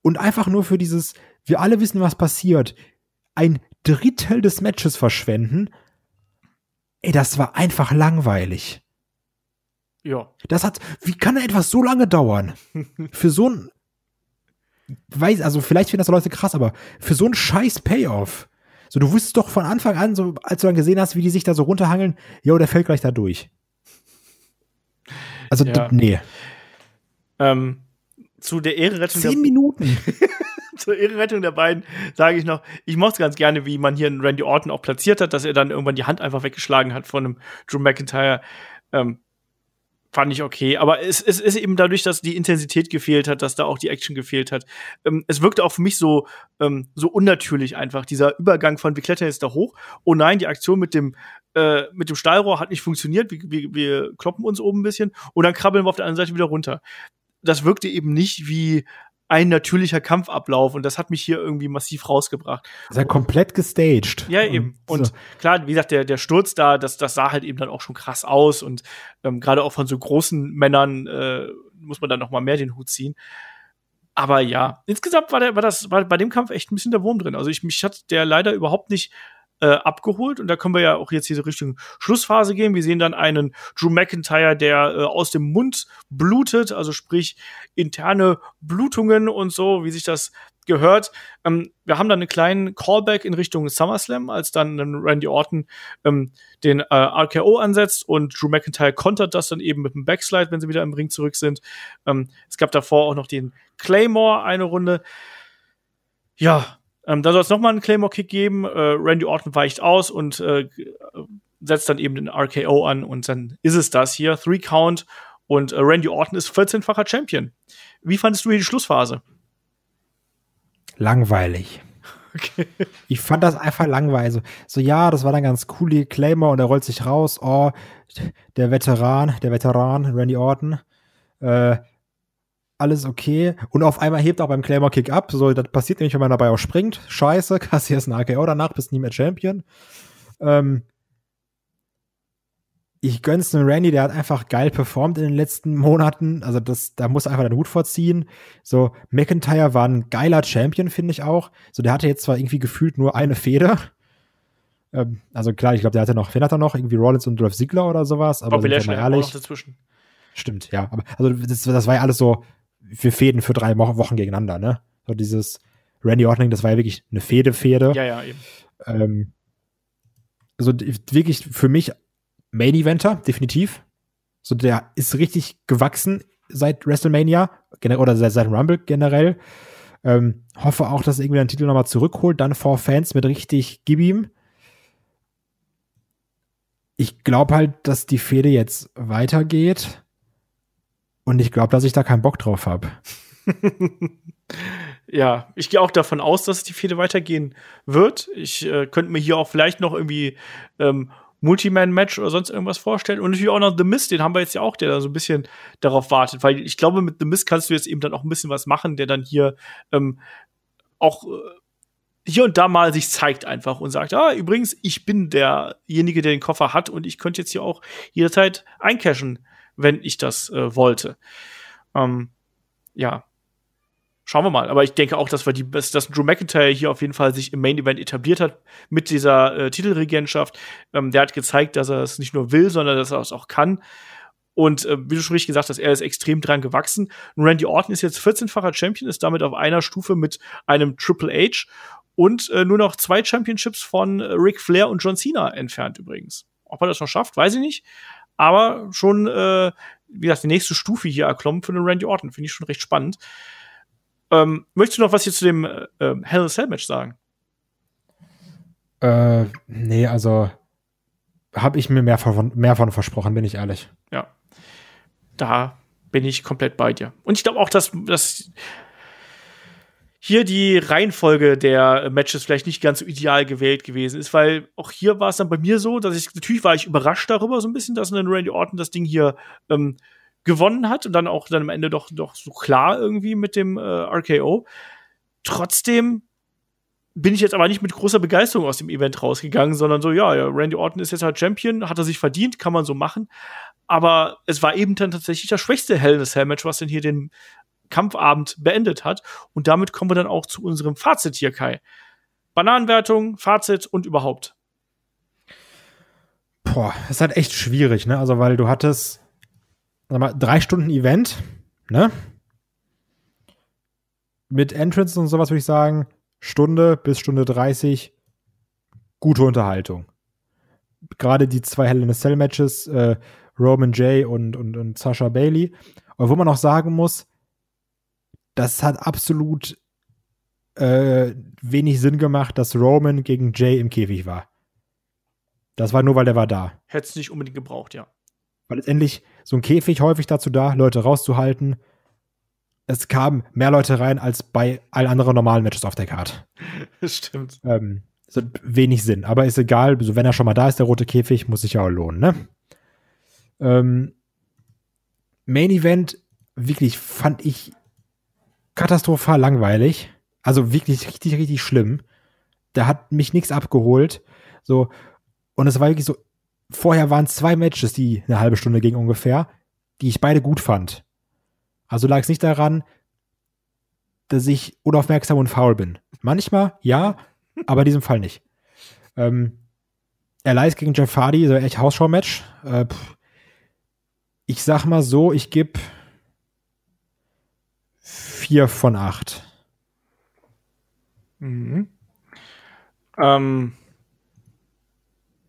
Speaker 2: und einfach nur für dieses, wir alle wissen, was passiert, ein Drittel des Matches verschwenden, ey, das war einfach langweilig. Ja. Das hat, wie kann etwas so lange dauern? für so ein, weiß, also vielleicht finden das Leute krass, aber für so ein scheiß Payoff. So, du wusstest doch von Anfang an, so, als du dann gesehen hast, wie die sich da so runterhangeln, jo, der fällt gleich da durch. Also, ja. nee.
Speaker 1: Ähm, zu der Ehrenrettung. Zehn Minuten. zur Ehrenrettung der beiden sage ich noch, ich mochte ganz gerne, wie man hier einen Randy Orton auch platziert hat, dass er dann irgendwann die Hand einfach weggeschlagen hat von einem Drew McIntyre. Ähm, fand ich okay. Aber es, es ist eben dadurch, dass die Intensität gefehlt hat, dass da auch die Action gefehlt hat. Ähm, es wirkte auch für mich so, ähm, so unnatürlich einfach, dieser Übergang von wir klettern jetzt da hoch. Oh nein, die Aktion mit dem, äh, mit dem Stahlrohr hat nicht funktioniert. Wir, wir, wir kloppen uns oben ein bisschen und dann krabbeln wir auf der anderen Seite wieder runter. Das wirkte eben nicht wie ein natürlicher Kampfablauf und das hat mich hier irgendwie massiv rausgebracht. Sehr ja komplett gestaged. Ja, eben. Und so. klar, wie gesagt, der, der Sturz da, das, das sah halt eben dann auch schon krass aus und ähm, gerade auch von so großen Männern äh, muss man dann noch mal mehr den Hut ziehen. Aber ja, insgesamt war, der, war das war bei dem Kampf echt ein bisschen der Wurm drin. Also ich mich hat der leider überhaupt nicht äh, abgeholt. Und da können wir ja auch jetzt diese Richtung Schlussphase gehen. Wir sehen dann einen Drew McIntyre, der äh, aus dem Mund blutet, also sprich interne Blutungen und so, wie sich das gehört. Ähm, wir haben dann einen kleinen Callback in Richtung SummerSlam, als dann Randy Orton ähm, den äh, RKO ansetzt und Drew McIntyre kontert das dann eben mit dem Backslide, wenn sie wieder im Ring zurück sind. Ähm, es gab davor auch noch den Claymore eine Runde. Ja, ähm, da soll es nochmal einen Claymore-Kick geben. Äh, Randy Orton weicht aus und äh, setzt dann eben den RKO an und dann ist es das hier. Three Count und äh, Randy Orton ist 14-facher Champion. Wie fandest du hier die Schlussphase?
Speaker 2: Langweilig. Okay. Ich fand das einfach langweilig. So, so, ja, das war dann ganz cool, die Claimer und er rollt sich raus. Oh, der Veteran, der Veteran, Randy Orton. Äh, alles okay. Und auf einmal hebt auch beim Claymore Kick ab. So, das passiert nämlich, wenn man dabei auch springt. Scheiße, kassierst ein AKO danach, bist nie mehr Champion. Ähm, ich gönn's einem Randy, der hat einfach geil performt in den letzten Monaten. Also das, da muss einfach den Hut vorziehen. So, McIntyre war ein geiler Champion, finde ich auch. So, der hatte jetzt zwar irgendwie gefühlt nur eine Feder. Ähm, also klar, ich glaube, der hatte noch, wen hat er noch? Irgendwie Rollins und Dolph Ziggler oder sowas. Aber Bobby Lashley ehrlich, auch noch Stimmt, ja. Aber also das, das war ja alles so wir fäden für drei Wochen gegeneinander, ne? So dieses Randy Orton, das war ja wirklich eine Fede-Fede. Ja, ja, eben. Ähm, also wirklich für mich Main Eventer, definitiv. So, der ist richtig gewachsen seit WrestleMania oder seit, seit Rumble generell. Ähm, hoffe auch, dass er irgendwie den Titel nochmal zurückholt, dann vor Fans mit richtig Gib ihm. Ich glaube halt, dass die Fehde jetzt weitergeht. Und ich glaube, dass ich da keinen Bock drauf habe.
Speaker 1: ja, ich gehe auch davon aus, dass die Fehde weitergehen wird. Ich äh, könnte mir hier auch vielleicht noch irgendwie ähm, Multiman-Match oder sonst irgendwas vorstellen. Und natürlich auch noch The Mist, den haben wir jetzt ja auch, der da so ein bisschen darauf wartet. Weil ich glaube, mit The Mist kannst du jetzt eben dann auch ein bisschen was machen, der dann hier ähm, auch äh, hier und da mal sich zeigt einfach und sagt, ah, übrigens, ich bin derjenige, der den Koffer hat und ich könnte jetzt hier auch jederzeit eincashen wenn ich das äh, wollte. Ähm, ja. Schauen wir mal. Aber ich denke auch, dass, wir die, dass, Drew McIntyre hier auf jeden Fall sich im Main Event etabliert hat mit dieser äh, Titelregentschaft. Ähm, der hat gezeigt, dass er es nicht nur will, sondern dass er es auch kann. Und äh, wie du schon richtig gesagt hast, er ist extrem dran gewachsen. Randy Orton ist jetzt 14-facher Champion, ist damit auf einer Stufe mit einem Triple H und äh, nur noch zwei Championships von äh, Ric Flair und John Cena entfernt übrigens. Ob er das noch schafft, weiß ich nicht aber schon, äh, wie gesagt, die nächste Stufe hier erklommen für den Randy Orton. Finde ich schon recht spannend. Ähm, möchtest du noch was hier zu dem äh, ähm, Hell in Cell Match sagen?
Speaker 2: Äh, nee, also habe ich mir mehr von, mehr von versprochen, bin ich ehrlich.
Speaker 1: Ja. Da bin ich komplett bei dir. Und ich glaube auch, dass, dass hier die Reihenfolge der Matches vielleicht nicht ganz so ideal gewählt gewesen ist, weil auch hier war es dann bei mir so, dass ich natürlich war ich überrascht darüber so ein bisschen, dass dann Randy Orton das Ding hier ähm, gewonnen hat und dann auch dann am Ende doch doch so klar irgendwie mit dem äh, RKO. Trotzdem bin ich jetzt aber nicht mit großer Begeisterung aus dem Event rausgegangen, sondern so ja, ja Randy Orton ist jetzt halt Champion, hat er sich verdient, kann man so machen. Aber es war eben dann tatsächlich das schwächste Hell in a Cell Match, was denn hier den Kampfabend beendet hat. Und damit kommen wir dann auch zu unserem Fazit hier, Kai. Bananenwertung, Fazit und überhaupt.
Speaker 2: Boah, ist halt echt schwierig, ne? Also, weil du hattest, sag mal, drei Stunden Event, ne? Mit Entrance und sowas würde ich sagen, Stunde bis Stunde 30, gute Unterhaltung. Gerade die zwei Hell in a Cell Matches, äh, Roman Jay und, und, und Sasha Bailey. Aber wo man auch sagen muss, das hat absolut äh, wenig Sinn gemacht, dass Roman gegen Jay im Käfig war. Das war nur, weil der war da.
Speaker 1: Hätte es nicht unbedingt gebraucht, ja.
Speaker 2: Weil letztendlich so ein Käfig häufig dazu da, Leute rauszuhalten. Es kamen mehr Leute rein als bei allen anderen normalen Matches auf der Karte. Stimmt. Ähm, hat wenig Sinn, aber ist egal. So, wenn er schon mal da ist, der rote Käfig, muss sich ja auch lohnen, ne? Ähm, Main Event, wirklich fand ich katastrophal langweilig. Also wirklich richtig, richtig schlimm. Da hat mich nichts abgeholt. So, und es war wirklich so, vorher waren zwei Matches, die eine halbe Stunde gingen ungefähr, die ich beide gut fand. Also lag es nicht daran, dass ich unaufmerksam und faul bin. Manchmal ja, aber in diesem Fall nicht. Ähm, Elias gegen Jeff Hardy, so echt Hausschau-Match. Äh, ich sag mal so, ich gebe vier von acht.
Speaker 1: Mhm. Ähm,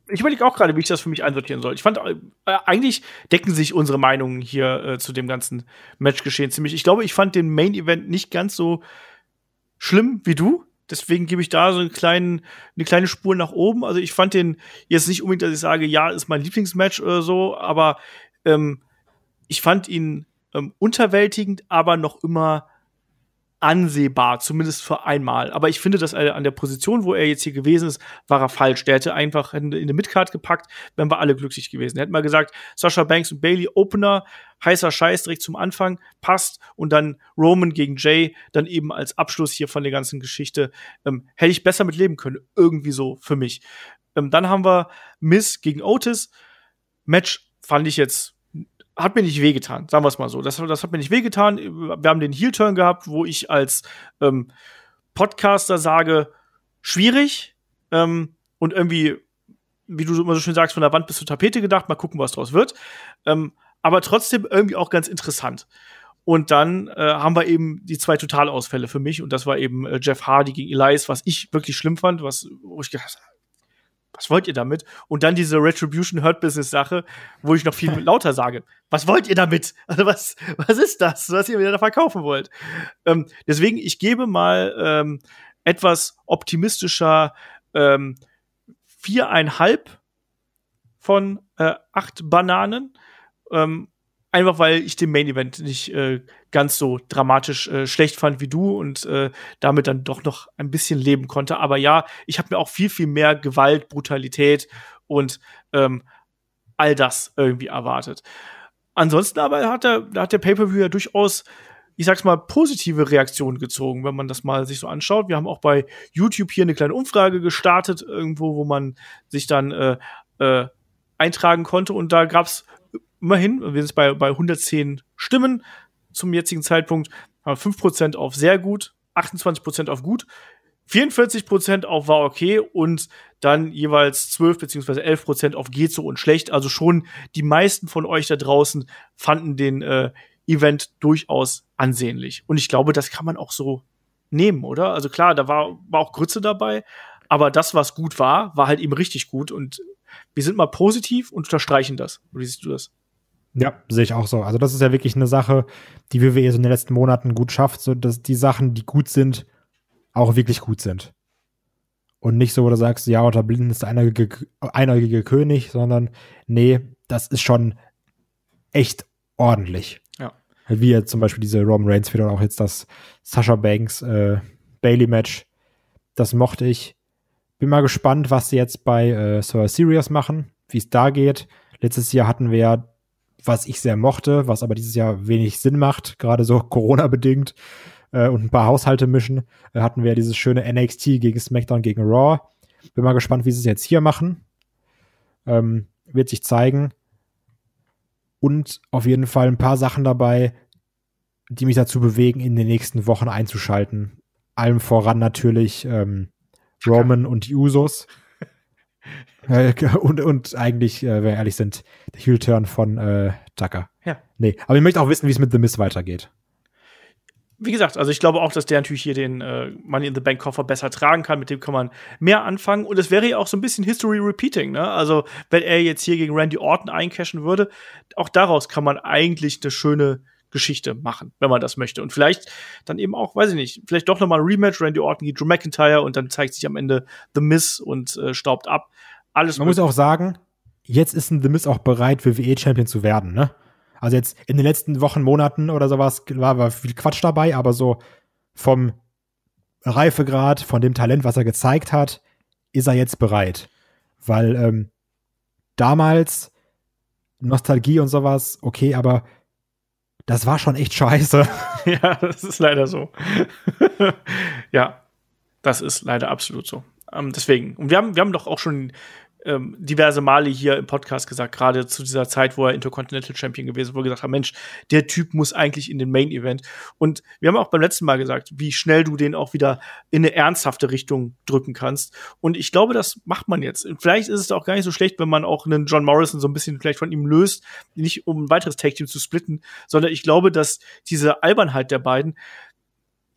Speaker 1: ich überlege auch gerade, wie ich das für mich einsortieren soll. Ich fand, äh, äh, eigentlich decken sich unsere Meinungen hier äh, zu dem ganzen Matchgeschehen ziemlich. Ich glaube, ich fand den Main Event nicht ganz so schlimm wie du. Deswegen gebe ich da so einen kleinen, eine kleine Spur nach oben. Also ich fand den jetzt nicht unbedingt, dass ich sage, ja, ist mein Lieblingsmatch oder so, aber ähm, ich fand ihn ähm, unterwältigend, aber noch immer ansehbar, zumindest für einmal. Aber ich finde, dass er an der Position, wo er jetzt hier gewesen ist, war er falsch. Der hätte einfach in, eine Midcard gepackt, wären wir alle glücklich gewesen. Er hätte mal gesagt, Sascha Banks und Bailey, Opener, heißer Scheiß direkt zum Anfang, passt. Und dann Roman gegen Jay, dann eben als Abschluss hier von der ganzen Geschichte. Ähm, hätte ich besser mitleben können. Irgendwie so für mich. Ähm, dann haben wir Miss gegen Otis. Match fand ich jetzt hat mir nicht wehgetan, sagen wir es mal so. Das, das hat mir nicht wehgetan. Wir haben den Heel-Turn gehabt, wo ich als ähm, Podcaster sage, schwierig ähm, und irgendwie, wie du immer so schön sagst, von der Wand bis zur Tapete gedacht, mal gucken, was draus wird. Ähm, aber trotzdem irgendwie auch ganz interessant. Und dann äh, haben wir eben die zwei Totalausfälle für mich. Und das war eben äh, Jeff Hardy gegen Elias, was ich wirklich schlimm fand, was wo ich gedacht habe, was wollt ihr damit? Und dann diese Retribution Hurt Business Sache, wo ich noch viel lauter sage, was wollt ihr damit? Also was, was ist das, was ihr wieder da verkaufen wollt? Ähm, deswegen, ich gebe mal ähm, etwas optimistischer ähm, viereinhalb von äh, acht Bananen. Ähm, einfach weil ich den Main Event nicht äh, ganz so dramatisch äh, schlecht fand wie du und äh, damit dann doch noch ein bisschen leben konnte. Aber ja, ich habe mir auch viel, viel mehr Gewalt, Brutalität und ähm, all das irgendwie erwartet. Ansonsten aber hat der, hat der Pay-Per-View ja durchaus, ich sag's mal, positive Reaktionen gezogen, wenn man das mal sich so anschaut. Wir haben auch bei YouTube hier eine kleine Umfrage gestartet, irgendwo, wo man sich dann äh, äh, eintragen konnte. Und da gab's immerhin, wir sind bei, bei 110 Stimmen zum jetzigen Zeitpunkt, haben 5% auf sehr gut, 28% auf gut, 44% auf war okay und dann jeweils 12 beziehungsweise 11% auf geht so und schlecht. Also schon die meisten von euch da draußen fanden den äh, Event durchaus ansehnlich. Und ich glaube, das kann man auch so nehmen, oder? Also klar, da war, war auch Grütze dabei, aber das, was gut war, war halt eben richtig gut und wir sind mal positiv und unterstreichen das. Wie siehst du das?
Speaker 2: Ja, sehe ich auch so. Also das ist ja wirklich eine Sache, die WWE so in den letzten Monaten gut schafft, so dass die Sachen, die gut sind, auch wirklich gut sind. Und nicht so, wo du sagst, ja, unter Blinden ist der einäugige, einäugige König, sondern nee, das ist schon echt ordentlich. Ja. Wie jetzt zum Beispiel diese Roman Reigns wieder und auch jetzt das Sasha Banks äh, Bailey Match. Das mochte ich. Bin mal gespannt, was sie jetzt bei äh, Sir Serious machen, wie es da geht. Letztes Jahr hatten wir ja was ich sehr mochte, was aber dieses Jahr wenig Sinn macht, gerade so Corona-bedingt äh, und ein paar Haushalte mischen, äh, hatten wir dieses schöne NXT gegen SmackDown gegen Raw. Bin mal gespannt, wie sie es jetzt hier machen. Ähm, wird sich zeigen. Und auf jeden Fall ein paar Sachen dabei, die mich dazu bewegen, in den nächsten Wochen einzuschalten. Allem voran natürlich ähm, Roman und die Usos. und, und eigentlich, äh, wenn wir ehrlich sind, der Heel-Turn von äh, Tucker. Ja. Nee, aber ich möchte auch wissen, wie es mit The Miss weitergeht.
Speaker 1: Wie gesagt, also ich glaube auch, dass der natürlich hier den äh, Money in the Bank Koffer besser tragen kann. Mit dem kann man mehr anfangen. Und es wäre ja auch so ein bisschen History Repeating. Ne? Also wenn er jetzt hier gegen Randy Orton eincashen würde, auch daraus kann man eigentlich eine schöne Geschichte machen, wenn man das möchte. Und vielleicht dann eben auch, weiß ich nicht, vielleicht doch nochmal ein Rematch, Randy Orton gegen Drew McIntyre und dann zeigt sich am Ende The Miss und äh, staubt ab. Alles Man muss auch
Speaker 2: sagen, jetzt ist ein The Miz auch bereit, WWE-Champion zu werden, ne? Also jetzt in den letzten Wochen, Monaten oder sowas war, war viel Quatsch dabei, aber so vom Reifegrad, von dem Talent, was er gezeigt hat, ist er jetzt bereit. Weil ähm, damals Nostalgie und sowas, okay, aber das war schon echt scheiße.
Speaker 1: Ja, das ist leider so. ja, das ist leider absolut so. Ähm, deswegen. Und wir haben, wir haben doch auch schon ähm, diverse Male hier im Podcast gesagt, gerade zu dieser Zeit, wo er Intercontinental Champion gewesen, ist, wo wir gesagt haben, Mensch, der Typ muss eigentlich in den Main Event. Und wir haben auch beim letzten Mal gesagt, wie schnell du den auch wieder in eine ernsthafte Richtung drücken kannst. Und ich glaube, das macht man jetzt. Vielleicht ist es auch gar nicht so schlecht, wenn man auch einen John Morrison so ein bisschen vielleicht von ihm löst, nicht um ein weiteres Tag Team zu splitten, sondern ich glaube, dass diese Albernheit der beiden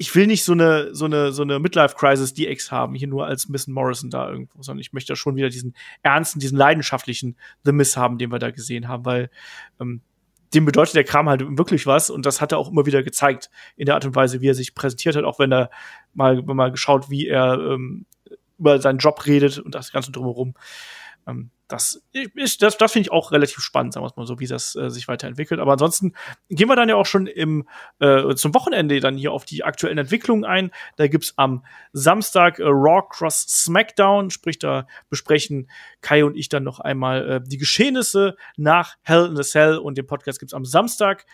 Speaker 1: ich will nicht so eine, so eine, so eine Midlife-Crisis DX haben, hier nur als Miss Morrison da irgendwo, sondern ich möchte da schon wieder diesen ernsten, diesen leidenschaftlichen The Miss haben, den wir da gesehen haben, weil ähm, dem bedeutet der Kram halt wirklich was und das hat er auch immer wieder gezeigt in der Art und Weise, wie er sich präsentiert hat, auch wenn er mal, mal geschaut, wie er ähm, über seinen Job redet und das Ganze drumherum. Ähm, das ist, das, das finde ich auch relativ spannend, sagen wir mal so, wie das äh, sich weiterentwickelt. Aber ansonsten gehen wir dann ja auch schon im, äh, zum Wochenende dann hier auf die aktuellen Entwicklungen ein. Da gibt es am Samstag äh, Raw Cross Smackdown, sprich, da besprechen Kai und ich dann noch einmal äh, die Geschehnisse nach Hell in the Cell und den Podcast gibt es am Samstag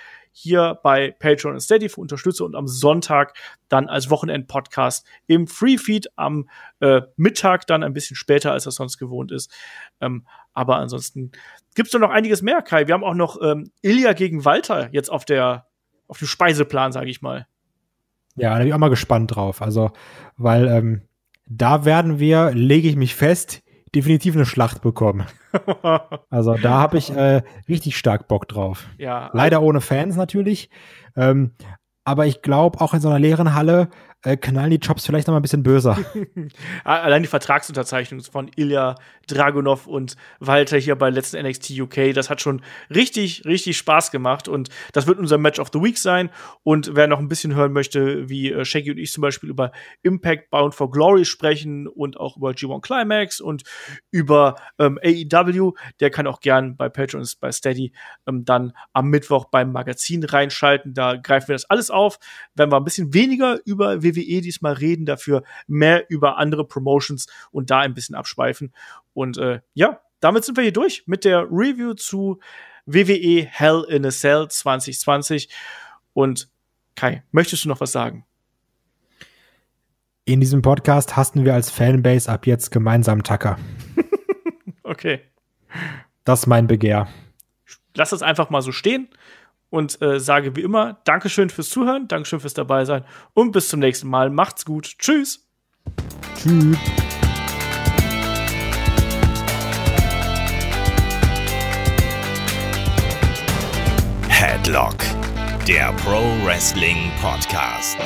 Speaker 1: hier bei Patreon und Steady für Unterstützer und am Sonntag dann als Wochenend-Podcast im Free-Feed am äh, Mittag, dann ein bisschen später, als das sonst gewohnt ist. Ähm, aber ansonsten gibt's da noch einiges mehr, Kai. Wir haben auch noch ähm, Ilja gegen Walter jetzt auf der auf dem Speiseplan, sage ich mal.
Speaker 2: Ja, da bin ich auch mal gespannt drauf. Also, weil ähm, da werden wir, lege ich mich fest, definitiv eine Schlacht bekommen. also da habe ich äh, richtig stark Bock drauf. Ja. Leider also ohne Fans natürlich. Ähm, aber ich glaube, auch in so einer leeren Halle äh, knallen die Jobs vielleicht noch mal ein bisschen böser.
Speaker 1: Allein die Vertragsunterzeichnung von Ilya Dragunov und Walter hier bei letzten NXT UK, das hat schon richtig, richtig Spaß gemacht und das wird unser Match of the Week sein. Und wer noch ein bisschen hören möchte, wie äh, Shaggy und ich zum Beispiel über Impact Bound for Glory sprechen und auch über G1 Climax und über ähm, AEW, der kann auch gern bei Patreon bei Steady ähm, dann am Mittwoch beim Magazin reinschalten. Da greifen wir das alles auf. Wenn wir ein bisschen weniger über WWE WWE diesmal reden, dafür mehr über andere Promotions und da ein bisschen abschweifen. Und äh, ja, damit sind wir hier durch mit der Review zu WWE Hell in a Cell 2020. Und Kai, möchtest du noch was sagen?
Speaker 2: In diesem Podcast hassen wir als Fanbase ab jetzt gemeinsam Tacker.
Speaker 1: okay.
Speaker 2: Das ist mein Begehr.
Speaker 1: Lass es einfach mal so stehen und äh, sage wie immer Dankeschön fürs Zuhören, Dankeschön fürs Dabeisein und bis zum nächsten Mal. Macht's gut. Tschüss. Tschüss. Headlock, der Pro Wrestling Podcast.